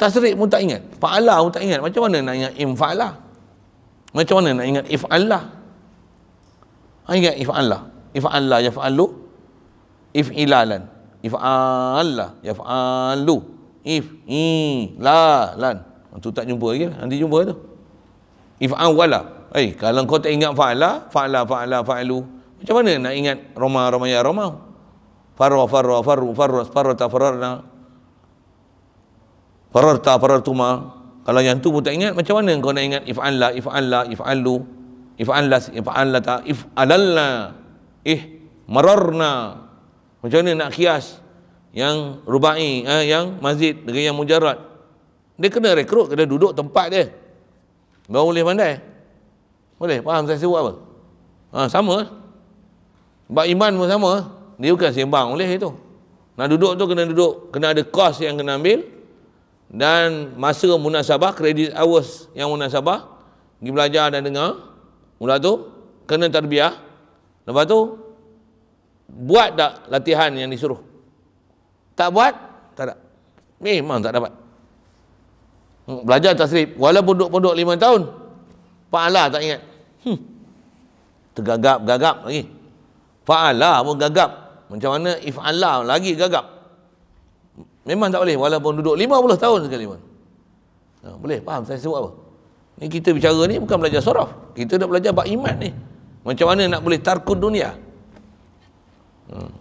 A: Tasrib pun tak ingat. Fa'ala pun tak ingat. Macam mana nak ingat infa'ala? Macam mana nak ingat if'ala? Ha, ingat if'ala. If'ala ya fa'alu. If'ilalan. If'ala ya fa'alu. If if i la lan tu tak jumpa lagi lah. nanti jumpa tu if an wala hey, eh, kalau kau tak ingat fa'ala fa'ala fa'ala fa'alu macam mana nak ingat roma roma ya roma faru faru faru faru faru ta farana farar ta farar tuma kalau yang tu pun tak ingat macam mana kau nak ingat if an la if an la if alu if an la if an la ta if alalla eh mararna macam mana nak kias yang rubai eh, yang masjid dengan yang mujarad dia kena rekrut kena duduk tempat dia baru boleh pandai boleh faham saya sebut apa ha, sama sebab iman pun sama dia bukan sembang boleh itu nak duduk tu kena duduk kena ada kos yang kena ambil dan masa munasabah kredit awas yang munasabah pergi belajar dan dengar mula tu kena terbiah lepas tu buat tak latihan yang disuruh tak buat? Tak ada. Eh, memang tak dapat. Hmm, belajar tasrif. Walaupun duduk-duduk lima tahun. Fa'ala tak ingat. Hmm. Tergagap, gagap lagi. Fa'ala pun gagap. Macam mana if'ala lagi gagap. Memang tak boleh. Walaupun duduk lima puluh tahun sekali pun. Ha, boleh. Faham saya sebut apa? Ini kita bicara ni bukan belajar soraf. Kita nak belajar bak iman ni. Macam mana nak boleh tarkun dunia. Hmm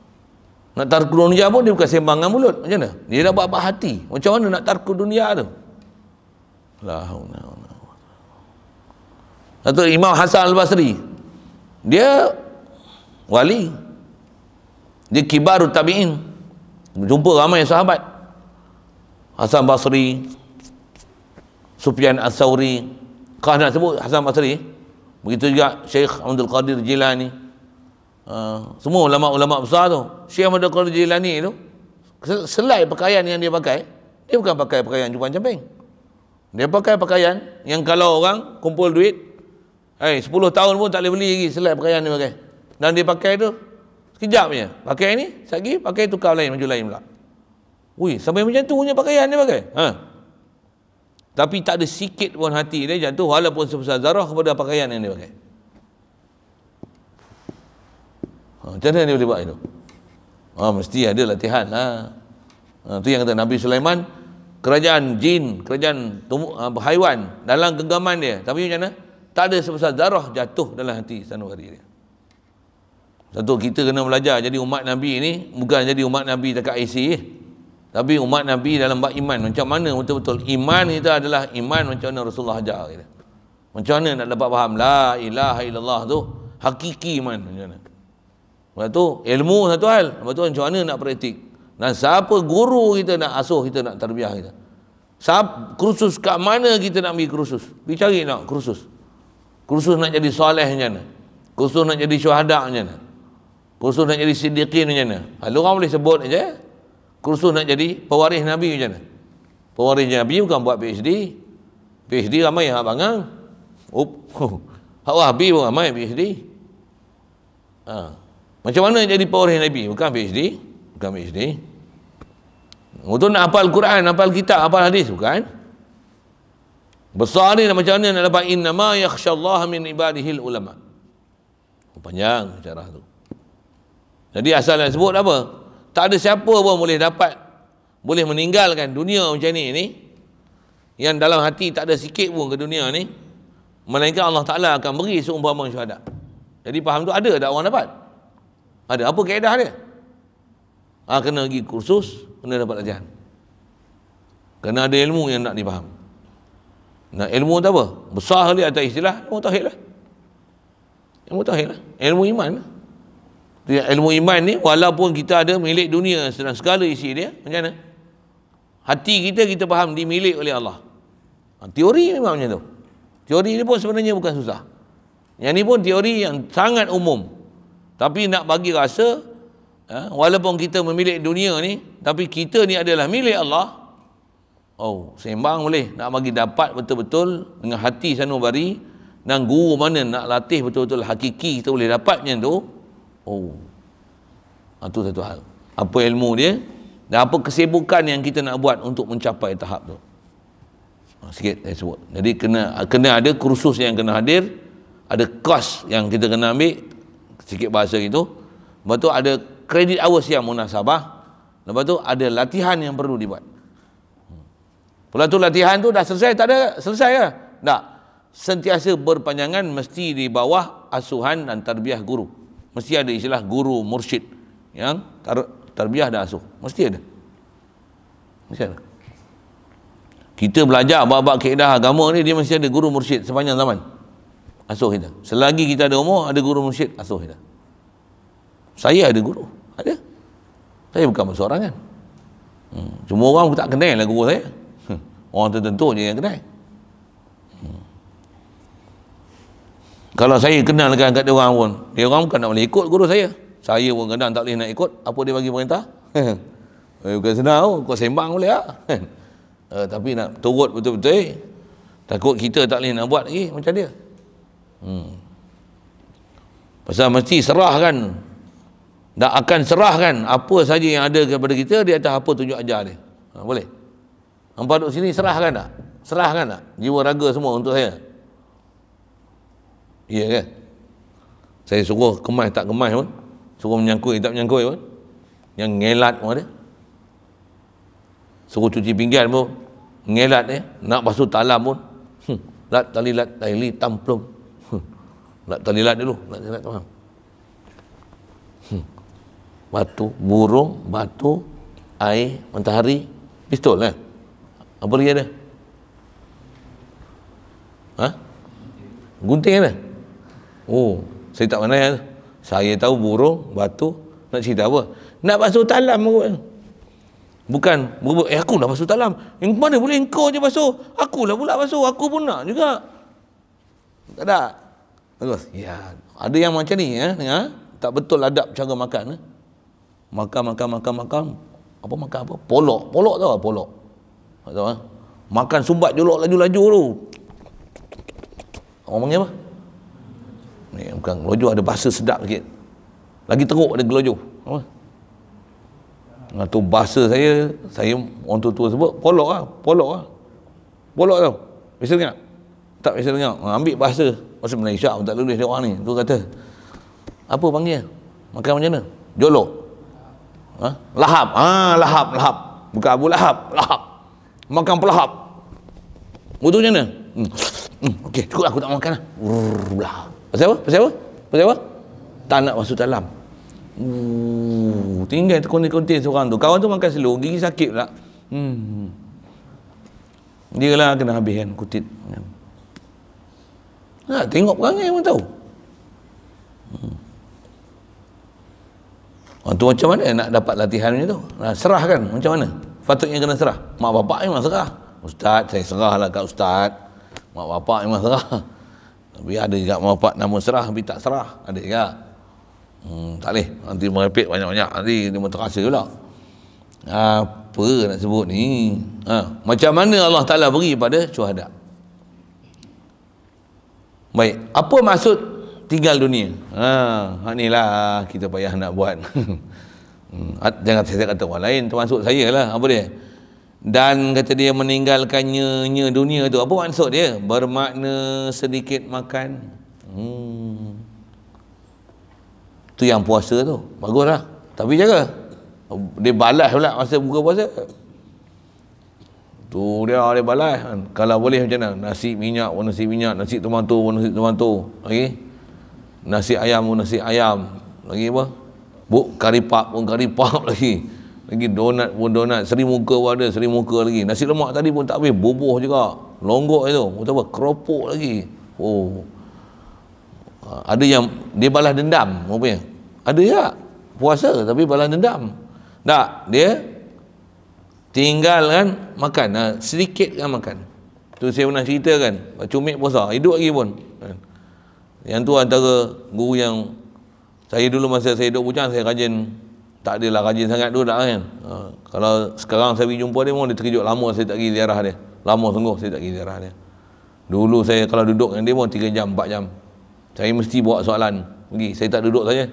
A: nak tarku dunia pun dia bukan sembangan mulut macam mana dia dah buat-buat hati macam mana nak tarku dunia tu Datuk Imam Hasan Al-Basri dia wali dia kibar tabi'in jumpa ramai sahabat Hasan Basri Sufyan As-Sawri kah nak sebut Hasan Basri begitu juga Syekh Abdul Qadir Jilani Ha, semua ulama-ulama besar tu Syekh Muhammad Qadir Jilani tu selai pakaian yang dia pakai dia bukan pakai pakaian jumpa camping dia pakai pakaian yang kalau orang kumpul duit eh 10 tahun pun tak boleh beli lagi selai pakaian dia pakai dan dia pakai tu sekejap je pakai ni satgi pakai tukar lain maju lain pula Wih, sampai macam tu punya pakaian dia pakai. Ha. Tapi tak ada sikit pun hati dia jatuh walaupun sebesar zarah kepada pakaian yang dia pakai. Ah, macam mana dia boleh buat itu ha, mesti ada latihan ha. ha. tu yang kata Nabi Sulaiman kerajaan jin kerajaan tumu, ha, haiwan dalam genggaman dia tapi macam mana tak ada sebesar darah jatuh dalam hati hari dia satu kita kena belajar jadi umat Nabi ni bukan jadi umat Nabi dekat IC eh. tapi umat Nabi dalam bak iman macam mana betul-betul iman kita adalah iman macam mana Rasulullah ajar kita. macam mana nak dapat faham la ilaha illallah tu hakiki iman macam mana Lepas tu ilmu satu hal. Lepas tu macam mana nak praktik. Dan siapa guru kita nak asuh kita nak terbiah kita. Siapa, kursus kat mana kita nak ambil kursus. Pergi cari nak kursus. Kursus nak jadi soleh macam mana. Kursus nak jadi syuhada macam mana. Kursus nak jadi siddiqin macam mana. Hal orang boleh sebut je. Kursus nak jadi pewaris Nabi macam mana. Pewaris Nabi bukan buat PhD. PhD ramai yang bangang. Up. Hak wahabi pun ramai PhD. Haa. Macam mana jadi power Nabi? Bukan PhD. Bukan PhD. Untuk nak hafal Quran, hafal kitab, hafal hadis. Bukan. Besar ni nak macam mana nak dapat innama yakhshallaha min ibadihil ulama. Panjang cara tu. Jadi asal yang sebut apa? Tak ada siapa pun boleh dapat boleh meninggalkan dunia macam ni ni yang dalam hati tak ada sikit pun ke dunia ni melainkan Allah Ta'ala akan beri seumpama syuhadat jadi faham tu ada tak orang dapat? Ada apa kaedah dia? Ha, kena pergi kursus, kena dapat ajaran. Kena ada ilmu yang nak dipaham. Nak ilmu tu apa? Besar kali atas istilah, ilmu tauhid lah. Ilmu tauhid lah. Ilmu iman lah. Dia ilmu iman ni walaupun kita ada milik dunia sedang segala isi dia macam mana hati kita kita faham dimilik oleh Allah ha, teori memang macam tu teori ni pun sebenarnya bukan susah yang ni pun teori yang sangat umum tapi nak bagi rasa eh, walaupun kita memilik dunia ni tapi kita ni adalah milik Allah oh sembang boleh nak bagi dapat betul-betul dengan hati sanubari dan guru mana nak latih betul-betul hakiki kita boleh dapatnya tu oh itu ha, satu hal apa ilmu dia dan apa kesibukan yang kita nak buat untuk mencapai tahap tu ha, sikit saya sebut jadi kena kena ada kursus yang kena hadir ada kos yang kita kena ambil sikit bahasa itu lepas tu ada kredit awas yang munasabah lepas tu ada latihan yang perlu dibuat pula tu latihan tu dah selesai tak ada selesai ke tak sentiasa berpanjangan mesti di bawah asuhan dan tarbiah guru mesti ada istilah guru mursyid yang tar tarbiah dan asuh mesti ada mesti ada kita belajar bab-bab kaedah agama ni dia mesti ada guru mursyid sepanjang zaman asuh kita. Selagi kita ada umur, ada guru mursyid, asuh kita. Saya ada guru. Ada. Saya bukan bersorang kan. Hmm. Cuma orang tak kenal lah guru saya. Hmm. Orang tertentu je yang kenal. Hmm. Kalau saya kenal kan kat dia orang pun, dia orang bukan nak boleh ikut guru saya. Saya pun kadang tak boleh nak ikut apa dia bagi perintah. eh, bukan senang oh. kau sembang boleh lah. uh, tapi nak turut betul-betul, eh. takut kita tak boleh nak buat lagi macam dia hmm. pasal mesti serah kan dan akan serah kan apa saja yang ada kepada kita di atas apa tunjuk ajar ni ha, boleh hampa duduk sini serahkan tak serahkan tak jiwa raga semua untuk saya iya kan saya suruh kemas tak kemas pun suruh menyangkut tak menyangkut pun yang ngelat pun ada suruh cuci pinggan pun ngelat ya nak basuh talam pun hm, lat tali lat tali tamplum nak tanilat dulu, nak tanilat tu. Hmm. Batu, burung, batu, air, matahari, pistol kan? Eh? Apa lagi ada? Ha? Gunting ada? Oh, saya tak pandai tu. Lah. Saya tahu burung, batu, nak cerita apa? Nak basuh talam aku. Bukan, eh aku nak basuh talam. Yang mana boleh engkau je basuh? Akulah pula basuh, aku pun nak juga. Tak ada. Terus, ya. Ada yang macam ni, ya. ya. Tak betul adab cara makan. Ya. Makan, makan, makan, makan. Apa makan apa? Polok. Polok tau lah, polok. Tak tahu, ya. Makan sumbat jolok laju-laju tu. Orang panggil apa? Ni, bukan gelojo ada bahasa sedap sikit. Lagi teruk ada gelojoh. Apa? Nah, tu bahasa saya, saya orang tua-tua sebut, polok lah. Polok lah. Polok tau. Biasa dengar? Tak biasa dengar. Ambil bahasa Masa Melayu isyak pun tak tulis dia orang ni. Tu kata. Apa panggil? Makan macam mana? Jolo. Ha? Lahap. Ah, ha, lahap, lahap. Bukan abu lahap. Lahap. Makan pelahap. Butuh macam mana? Hmm. hmm. Okey, cukup lah, aku tak makan lah. Urr, lah. Pasal apa? Pasal apa? Pasal apa? Tak nak masuk dalam. Uh, tinggal terkonti-konti seorang tu. Kawan tu makan selur, gigi sakit pula. Hmm. Dia lah kena habis kan, kutip. Hmm. Nah, ha, tengok perangai pun tahu. Hmm. Orang tu macam mana nak dapat latihan macam tu? Nah, serah kan? Macam mana? Patutnya kena serah. Mak bapak memang serah. Ustaz, saya serahlah kat ustaz. Mak bapak memang serah. Tapi ada juga mak bapak nama serah tapi tak serah. Ada juga. Hmm, tak boleh. Nanti merepek banyak-banyak. Nanti dia terasa pula. Apa nak sebut ni? Ha. Macam mana Allah Ta'ala beri pada syuhadat? Baik, apa maksud tinggal dunia? Ha, inilah ha, kita payah nak buat. Hmm, jangan saya kata orang lain termasuk saya lah apa dia dan kata dia meninggalkannya nya dunia tu apa maksud dia bermakna sedikit makan hmm. tu yang puasa tu bagus lah tapi jaga dia balas pula masa buka puasa tu dia ada balai kan kalau boleh macam mana nasi minyak pun nasi minyak nasi tomato pun nasi tomato lagi nasi ayam pun nasi ayam lagi apa buk karipap pun karipap lagi lagi donat pun donat seri muka pun ada seri muka lagi nasi lemak tadi pun tak habis bubuh juga longgok itu kata apa keropok lagi oh ada yang dia balas dendam rupanya ada ya puasa tapi balas dendam tak dia Tinggal kan makan ha, Sedikit kan makan Tu saya pernah cerita kan Cumit puasa Hidup lagi pun ha. Yang tu antara guru yang Saya dulu masa saya hidup bucang Saya rajin Tak adalah rajin sangat tu tak kan ha, Kalau sekarang saya pergi jumpa dia Mereka dia terkejut lama saya tak pergi ziarah dia Lama sungguh saya tak pergi ziarah dia Dulu saya kalau duduk dengan dia pun 3 jam 4 jam Saya mesti buat soalan Pergi saya tak duduk saja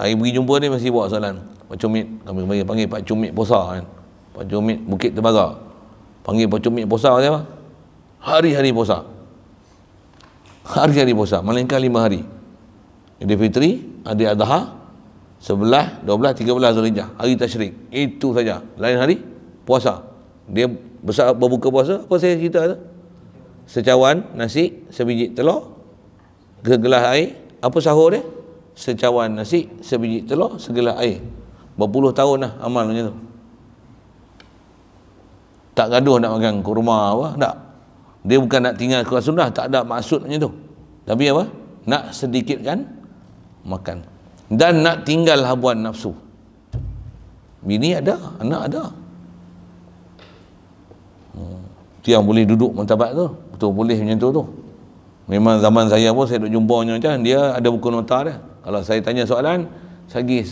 A: Hari pergi jumpa dia mesti buat soalan Pak Cumit Kami panggil Pak Cumit puasa kan Pacumit Bukit Tebaga. Panggil pacumit puasa dia Hari-hari puasa. Hari-hari puasa, melainkan lima hari. Idul Fitri, Adi Adha, sebelah, dua belah, tiga belah Zulhijjah, hari tashrik. Itu saja. Lain hari, puasa. Dia besar berbuka puasa, apa saya cerita tu? Secawan nasi, sebiji telur, segelas air. Apa sahur dia? Secawan nasi, sebiji telur, segelas air. Berpuluh tahun lah amalnya tu tak gaduh nak makan rumah apa tak dia bukan nak tinggal kurma sunnah tak ada maksudnya tu tapi apa nak sedikitkan makan dan nak tinggal habuan nafsu bini ada anak ada dia hmm. boleh duduk mentabat tu betul boleh macam tu tu memang zaman saya pun saya duk jumpanya macam dia ada buku nota dia kalau saya tanya soalan saya pergi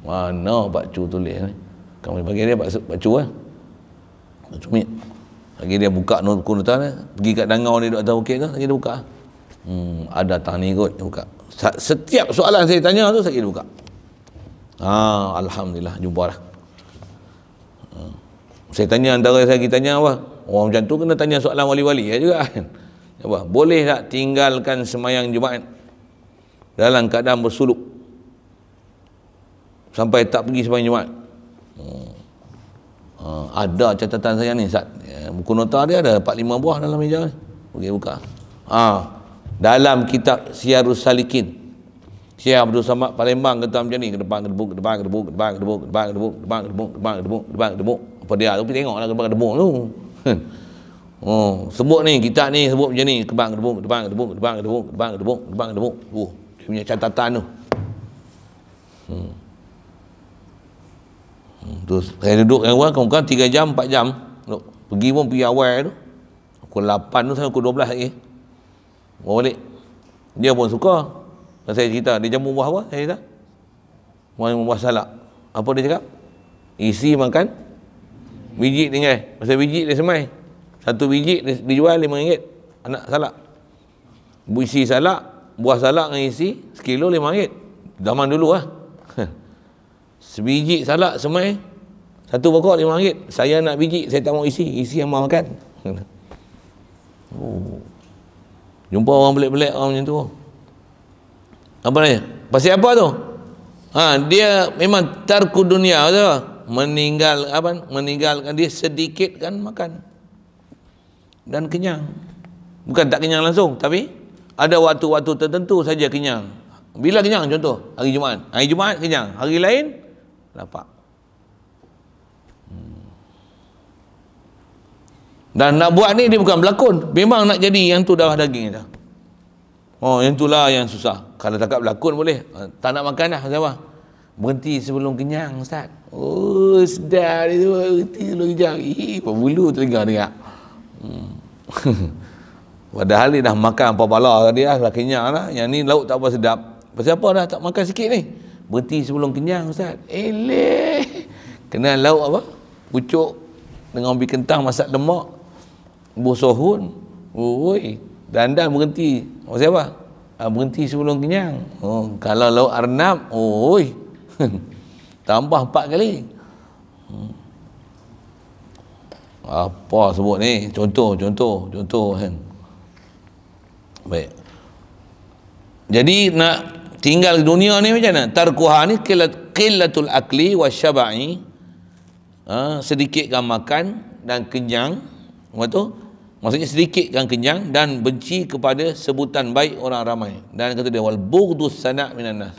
A: mana pak cu tulis ni kamu panggil dia pak cu eh? cumit lagi dia buka notebook tu kan pergi kat dangau ni duk tahu okey ke lagi dia buka hmm ada tang ni kot dia buka setiap soalan saya tanya tu saya buka ha alhamdulillah jumpa lah hmm. saya tanya antara saya kita tanya apa orang macam tu kena tanya soalan wali-wali ya juga kan apa boleh tak tinggalkan semayang jumaat dalam keadaan bersuluk sampai tak pergi semayang jumaat Ha, ada catatan saya ni Sat. buku nota dia ada 4 lima buah dalam meja ni. Okey buka. Ha, dalam kitab Siyarus Salikin. Syekh Abdul Samad Palembang kata macam ni, ke depan ke debuk, ke depan ke debuk, ke depan ke debuk, ke depan ke debuk, ke depan ke debuk, ke depan ke debuk, ke depan ke debuk. Apa dia tu tengoklah ke depan ke debuk tu. Oh, sebut ni kitab ni sebut macam ni, ke depan ke debuk, ke depan ke debuk, ke depan ke debuk, ke depan ke debuk, ke depan ke debuk. Oh, dia punya catatan tu. Hmm. Hmm, Terus saya duduk yang awal kemudian tiga jam empat jam duduk. pergi pun pergi awal tu pukul lapan tu sampai pukul 12 lagi bawa balik dia pun suka dan saya cerita dia jamu buah apa saya cerita buah buah salak apa dia cakap isi makan biji tinggal kan. pasal biji dia semai satu biji dijual lima ringgit, anak salak isi salak buah salak dengan isi sekilo lima ringgit zaman dulu lah sebiji salak semai satu pokok lima ringgit saya nak biji saya tak mau isi isi yang mahu makan oh. jumpa orang belik-belik orang macam tu apa ni pasal apa tu ha, dia memang tarku dunia apa meninggal apa meninggalkan dia sedikit kan makan dan kenyang bukan tak kenyang langsung tapi ada waktu-waktu tertentu saja kenyang bila kenyang contoh hari Jumaat hari Jumaat kenyang hari lain lapak. Hmm. Dan nak buat ni dia bukan berlakon. Memang nak jadi yang tu darah daging dah. Oh, yang tu lah yang susah. Kalau tak berlakon boleh. Tak nak makan dah, Ustaz. Berhenti sebelum kenyang, Ustaz. Oh, sedar Berhenti sebelum kenyang. Ih, apa bulu tu dengar, dengar. Hmm. Padahal dia dah makan apa-apa lah. Dia dah kenyang lah. Yang ni lauk tak apa sedap. Pasal apa dah tak makan sikit ni? berhenti sebelum kenyang ustaz elek eh, kena lauk apa pucuk dengan ubi kentang masak demak buah sohun woi dandan berhenti Maksud apa ha, ah, berhenti sebelum kenyang oh, kalau lauk arnab woi tambah empat kali hmm. apa sebut ni contoh contoh contoh kan baik jadi nak tinggal di dunia ni macam mana tarkuha ni qillatul akli wa syaba'i ha, sedikitkan makan dan kenyang apa tu maksudnya sedikitkan kenyang dan benci kepada sebutan baik orang ramai dan kata dia wal bughdu sana' minan nas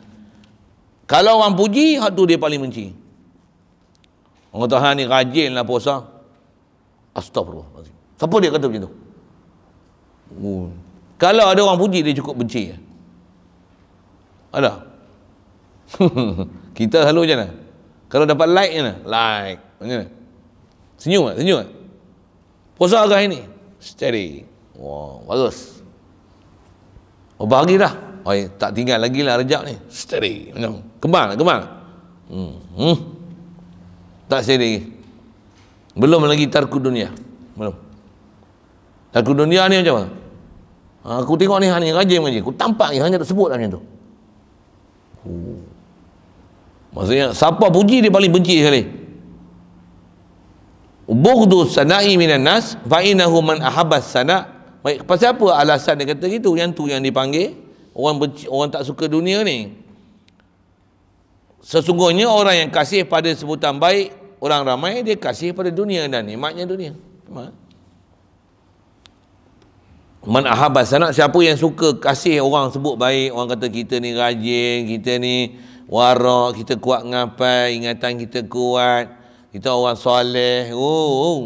A: kalau orang puji hak dia paling benci orang kata ha, ni rajinlah puasa astagfirullah siapa dia kata macam tu oh. kalau ada orang puji dia cukup benci ada kita selalu macam mana kalau dapat like macam mana like macam mana senyum tak kan? senyum tak kan? Posa ke hari ni steady wah wow, bagus oh bahagi dah oh, eh, tak tinggal lagi lah rejab ni steady macam kembang tak kembang hmm. hmm. tak steady belum lagi tarku dunia belum tarku dunia ni macam mana aku tengok ni hanya rajin mengaji aku tampak ni hanya tersebut lah macam tu Maksudnya siapa puji dia paling benci sekali. Bughdu sana'i minan nas fa innahu man ahabbas sana'. Baik, pasal apa alasan dia kata gitu? Yang tu yang dipanggil orang benci, orang tak suka dunia ni. Sesungguhnya orang yang kasih pada sebutan baik, orang ramai dia kasih pada dunia dan nikmatnya dunia. Nikmat. Man ahabas sanak siapa yang suka kasih orang sebut baik orang kata kita ni rajin kita ni warak kita kuat ngapai ingatan kita kuat kita orang soleh oh, oh.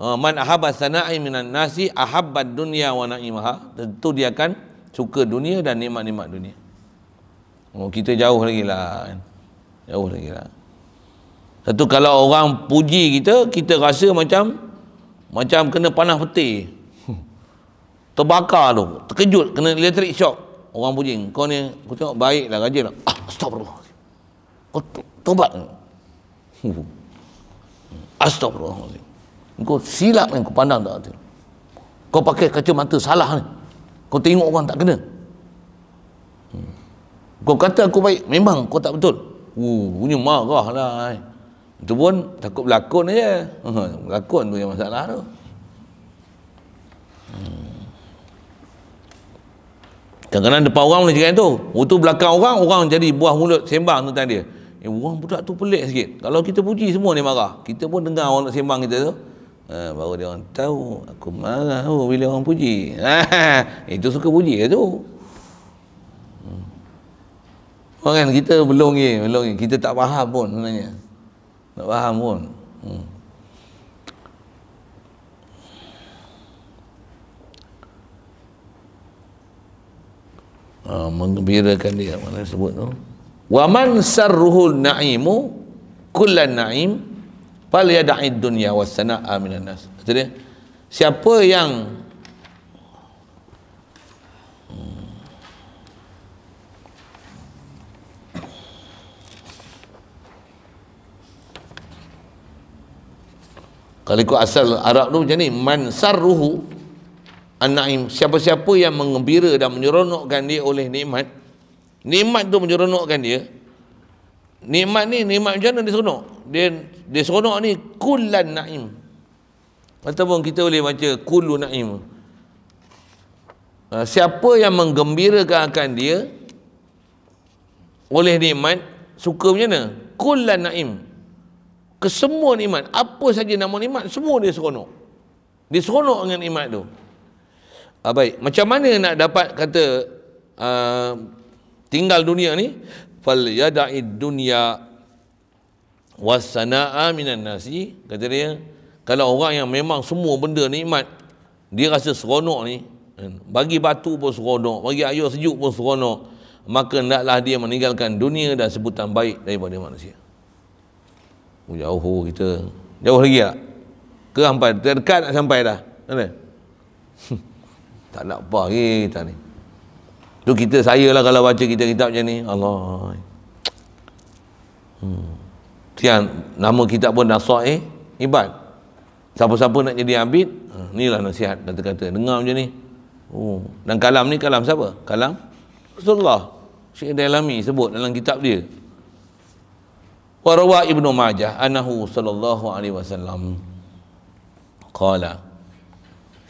A: Ha, man ahabas sanai minan nasi ahabbad dunya wa na'imaha tentu dia akan suka dunia dan nikmat-nikmat dunia oh kita jauh lagi lah jauh lagi lah satu kalau orang puji kita kita rasa macam macam kena panah petir terbakar tu terkejut kena elektrik shock orang puji kau ni aku tengok baik lah rajin lah ah, astagfirullah kau to- tobat hmm. astagfirullah kau silap ni kau pandang tak hati kau pakai kacamata salah ni kau tengok orang tak kena hmm. kau kata aku baik memang kau tak betul uh, punya marah lah eh. itu pun takut berlakon je berlakon tu yang masalah tu hmm kadang-kadang depan orang boleh cakap itu itu belakang orang orang jadi buah mulut sembang tentang dia eh, orang budak tu pelik sikit kalau kita puji semua ni marah kita pun dengar orang nak sembang kita tu ha, baru dia orang tahu aku marah oh, bila orang puji ha, itu suka puji ke lah tu hmm. kan kita belum ni belum ni kita tak faham pun sebenarnya tak faham pun hmm. Ah, mengembirakan dia mana sebut tu wa man sarruhul naimu kullan naim fal yad'i dunya wasana'a minan nas Jadi siapa yang hmm. kalau ikut asal Arab tu macam ni man sarruhu An-Naim Siapa-siapa yang mengembira dan menyeronokkan dia oleh nikmat Nikmat tu menyeronokkan dia Nikmat ni, nikmat macam mana dia seronok? Dia, dia seronok ni Kulan Naim Ataupun kita boleh baca Kulu Naim ha, Siapa yang menggembirakan akan dia Oleh nikmat Suka macam mana? Kulan Naim Kesemua nikmat Apa saja nama nikmat Semua dia seronok Dia seronok dengan nikmat tu Ha, baik, macam mana nak dapat kata uh, tinggal dunia ni? Fal yada'i dunya wasana'a minan nasi. Kata dia, kalau orang yang memang semua benda nikmat, dia rasa seronok ni, kan? bagi batu pun seronok, bagi air sejuk pun seronok, maka hendaklah dia meninggalkan dunia dan sebutan baik daripada manusia. Oh, jauh kita. Jauh lagi tak? Ke sampai? Terdekat nak sampai dah? Mana? tak nak apa kita eh, ni tu kita saya lah kalau baca kita kitab macam ni Allah hmm. Tian, nama kitab pun Nasa'i eh? Ibad siapa-siapa nak jadi abid ha, ni lah nasihat kata-kata dengar macam ni oh. dan kalam ni kalam siapa kalam Rasulullah Syekh Dailami sebut dalam kitab dia Warawa Ibnu Majah anahu sallallahu alaihi wasallam qala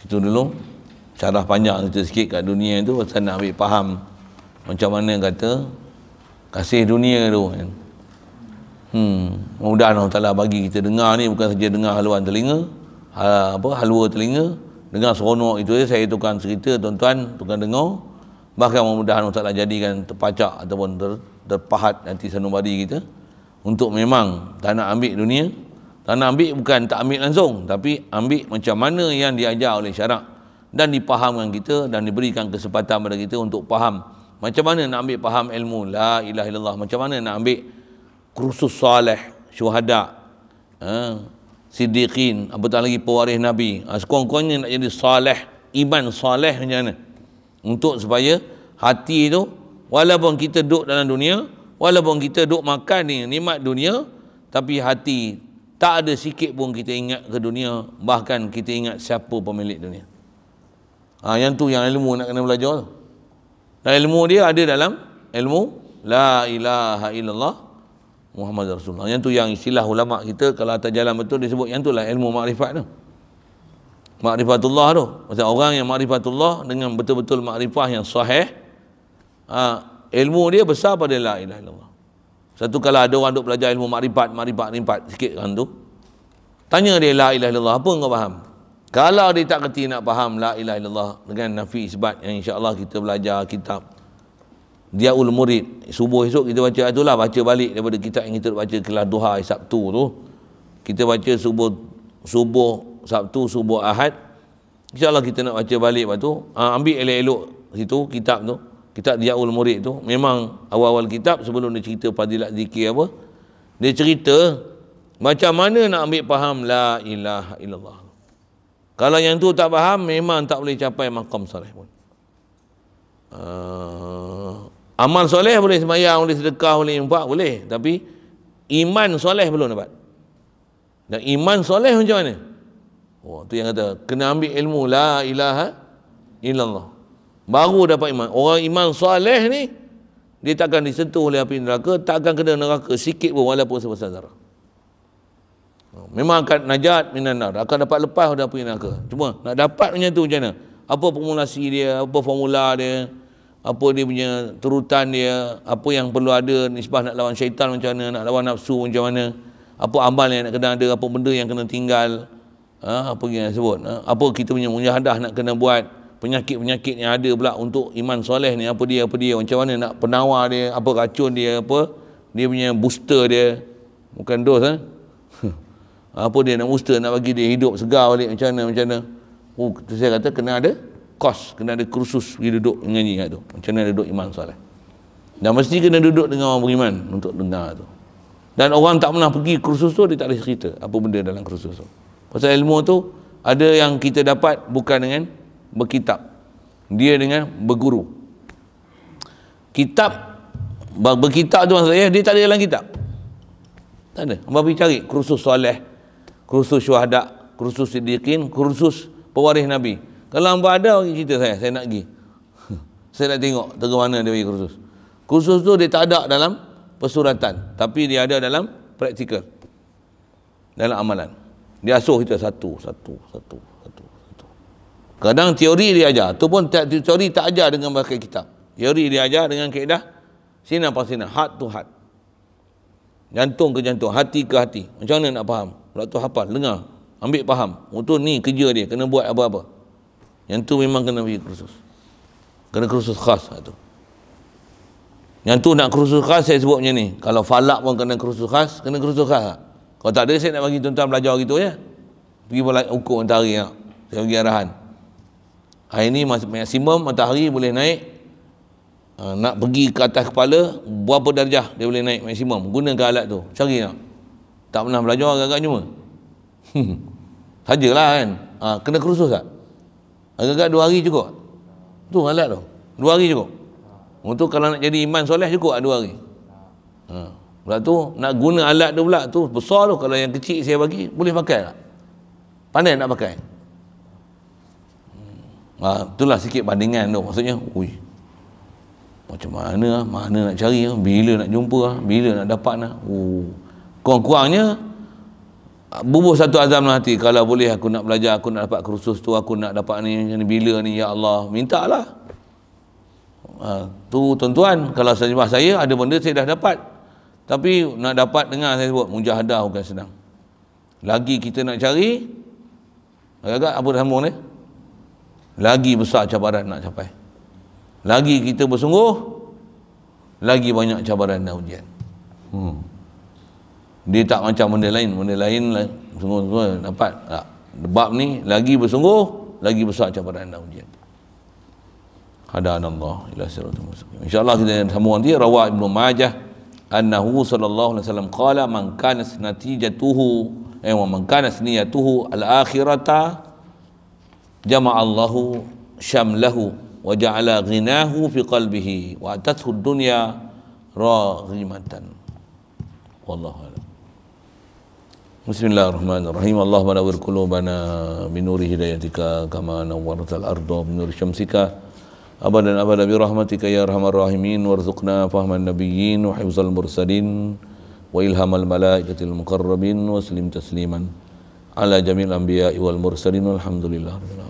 A: itu dulu Cara panjang cerita sikit kat dunia itu, saya nak ambil faham macam mana kata kasih dunia tu kan hmm mudah Allah Ta'ala bagi kita dengar ni bukan saja dengar haluan telinga hal, apa halua telinga dengar seronok itu saya tukang cerita tuan-tuan tukang dengar bahkan mudah Allah Ta'ala jadikan terpacak ataupun ter, terpahat nanti sanubari kita untuk memang tak nak ambil dunia tak nak ambil bukan tak ambil langsung tapi ambil macam mana yang diajar oleh syarak dan dipahamkan kita dan diberikan kesempatan kepada kita untuk faham macam mana nak ambil faham ilmu la ilaha illallah macam mana nak ambil kursus soleh syuhada ha? siddiqin tak lagi pewaris nabi ha, sekurang-kurangnya nak jadi soleh iman soleh macam mana untuk supaya hati itu walaupun kita duduk dalam dunia walaupun kita duduk makan ni nikmat dunia tapi hati tak ada sikit pun kita ingat ke dunia bahkan kita ingat siapa pemilik dunia Ha, yang tu yang ilmu nak kena belajar tu. Dan ilmu dia ada dalam ilmu La ilaha illallah Muhammad Rasulullah. Yang tu yang istilah ulama' kita kalau atas jalan betul disebut yang tu lah ilmu makrifat tu. Makrifatullah tu. Maksudnya orang yang makrifatullah dengan betul-betul makrifah yang sahih. Ha, ilmu dia besar pada la ilaha illallah. Satu kalau ada orang duk belajar ilmu makrifat, makrifat, makrifat sikit kan tu. Tanya dia la ilaha illallah apa kau faham? Kalau dia tak kerti nak faham la ilaha illallah dengan nafi isbat yang insya-Allah kita belajar kitab dia ul murid subuh esok kita baca itulah baca balik daripada kitab yang kita baca kelas duha Sabtu tu kita baca subuh subuh Sabtu subuh Ahad insya-Allah kita nak baca balik waktu ha, ah, ambil elok-elok situ kitab tu kitab dia ul murid tu memang awal-awal kitab sebelum dia cerita fadilat zikir apa dia cerita macam mana nak ambil faham la ilaha illallah kalau yang tu tak faham, memang tak boleh capai makam soleh pun. Uh, amal soleh boleh semayang, boleh sedekah, boleh impak, boleh. Tapi iman soleh belum dapat. Dan iman soleh macam mana? Oh, tu yang kata, kena ambil ilmu. La ilaha illallah. Baru dapat iman. Orang iman soleh ni, dia takkan disentuh oleh api neraka, takkan kena neraka sikit pun walaupun sebesar darah. Oh, memang akan najat minan nar. Akan dapat lepas dari api neraka. Cuma nak dapat macam tu macam mana? Apa formulasi dia? Apa formula dia? Apa dia punya turutan dia? Apa yang perlu ada nisbah nak lawan syaitan macam mana? Nak lawan nafsu macam mana? Apa amal yang nak kena ada? Apa benda yang kena tinggal? Ha, apa yang sebut? Ha, apa kita punya mujahadah nak kena buat? Penyakit-penyakit yang ada pula untuk iman soleh ni. Apa dia? Apa dia? Macam mana nak penawar dia? Apa racun dia? Apa? Dia punya booster dia. Bukan dos. Ha? apa dia nak booster nak bagi dia hidup segar balik macam mana macam mana oh kata saya kata kena ada kos kena ada kursus pergi duduk nyanyi hak tu macam mana duduk iman soleh dan mesti kena duduk dengan orang beriman untuk dengar tu dan orang tak pernah pergi kursus tu dia tak boleh cerita apa benda dalam kursus tu pasal ilmu tu ada yang kita dapat bukan dengan berkitab dia dengan berguru kitab berkitab tu maksudnya dia tak ada dalam kitab tak ada apa pergi cari kursus soleh kursus syuhada kursus sidikin kursus pewaris nabi kalau hamba ada orang cerita saya saya nak pergi saya nak tengok tengok mana dia bagi kursus kursus tu dia tak ada dalam persuratan tapi dia ada dalam praktikal dalam amalan dia asuh kita satu satu satu satu satu kadang teori dia ajar tu pun teori tak ajar dengan pakai kitab teori dia ajar dengan kaedah sinar pasinar Hat tu hat. jantung ke jantung hati ke hati macam mana nak faham budak tu hafal dengar ambil faham untuk ni kerja dia kena buat apa-apa yang tu memang kena pergi kursus kena kursus khas lah tu yang tu nak kursus khas saya sebut macam ni kalau falak pun kena kursus khas kena kursus khas ha. kalau tak ada saya nak bagi tuan-tuan belajar gitu ya. pergi balik ukur matahari nak. Ha. saya bagi arahan hari ni maksimum matahari boleh naik nak pergi ke atas kepala berapa darjah dia boleh naik maksimum gunakan alat tu cari nak tak pernah belajar agak-agak cuma hmm. sajalah kan ha, kena kerusus tak agak-agak dua hari cukup tu alat tu dua hari cukup untuk kalau nak jadi iman soleh cukup lah dua hari ha. Pula tu nak guna alat tu pula tu besar tu kalau yang kecil saya bagi boleh pakai tak? Pandai nak pakai? Ha, itulah sikit bandingan tu maksudnya ui, macam mana ah? mana nak cari bila nak jumpa bila nak dapat nah. Oh kurang-kurangnya bubuh satu azam dalam hati kalau boleh aku nak belajar aku nak dapat kursus tu aku nak dapat ni, ni bila ni ya Allah minta lah ha, tu tuan-tuan kalau sejumlah saya ada benda saya dah dapat tapi nak dapat dengar saya sebut mujahadah bukan senang lagi kita nak cari agak-agak apa dah sambung ni lagi besar cabaran nak capai lagi kita bersungguh lagi banyak cabaran dan ujian hmm dia tak macam benda lain benda lain lah, semua sungguh dapat tak ha. bab ni lagi bersungguh lagi besar cabaran dan ujian hadan Allah ila siratul mustaqim insyaallah kita sambung nanti rawi ibnu majah annahu sallallahu alaihi wasallam qala man kana natijatuhu eh wa man kana niyatuhu al akhirata jama'a Allahu syamlahu wa ja'ala ghinahu fi qalbihi wa atathu ad-dunya raghimatan wallahu alam بسم الله الرحمن الرحيم اللهم نور قلوبنا بنور هدايتك كما نورت الأرض بنور شمسك أبدا أبدا برحمتك يا أرحم الراحمين وارزقنا فهم النبيين وحفظ المرسلين وإلهام الملائكة المقربين وسلم تسليما على جميع الأنبياء والمرسلين والحمد لله رب العالمين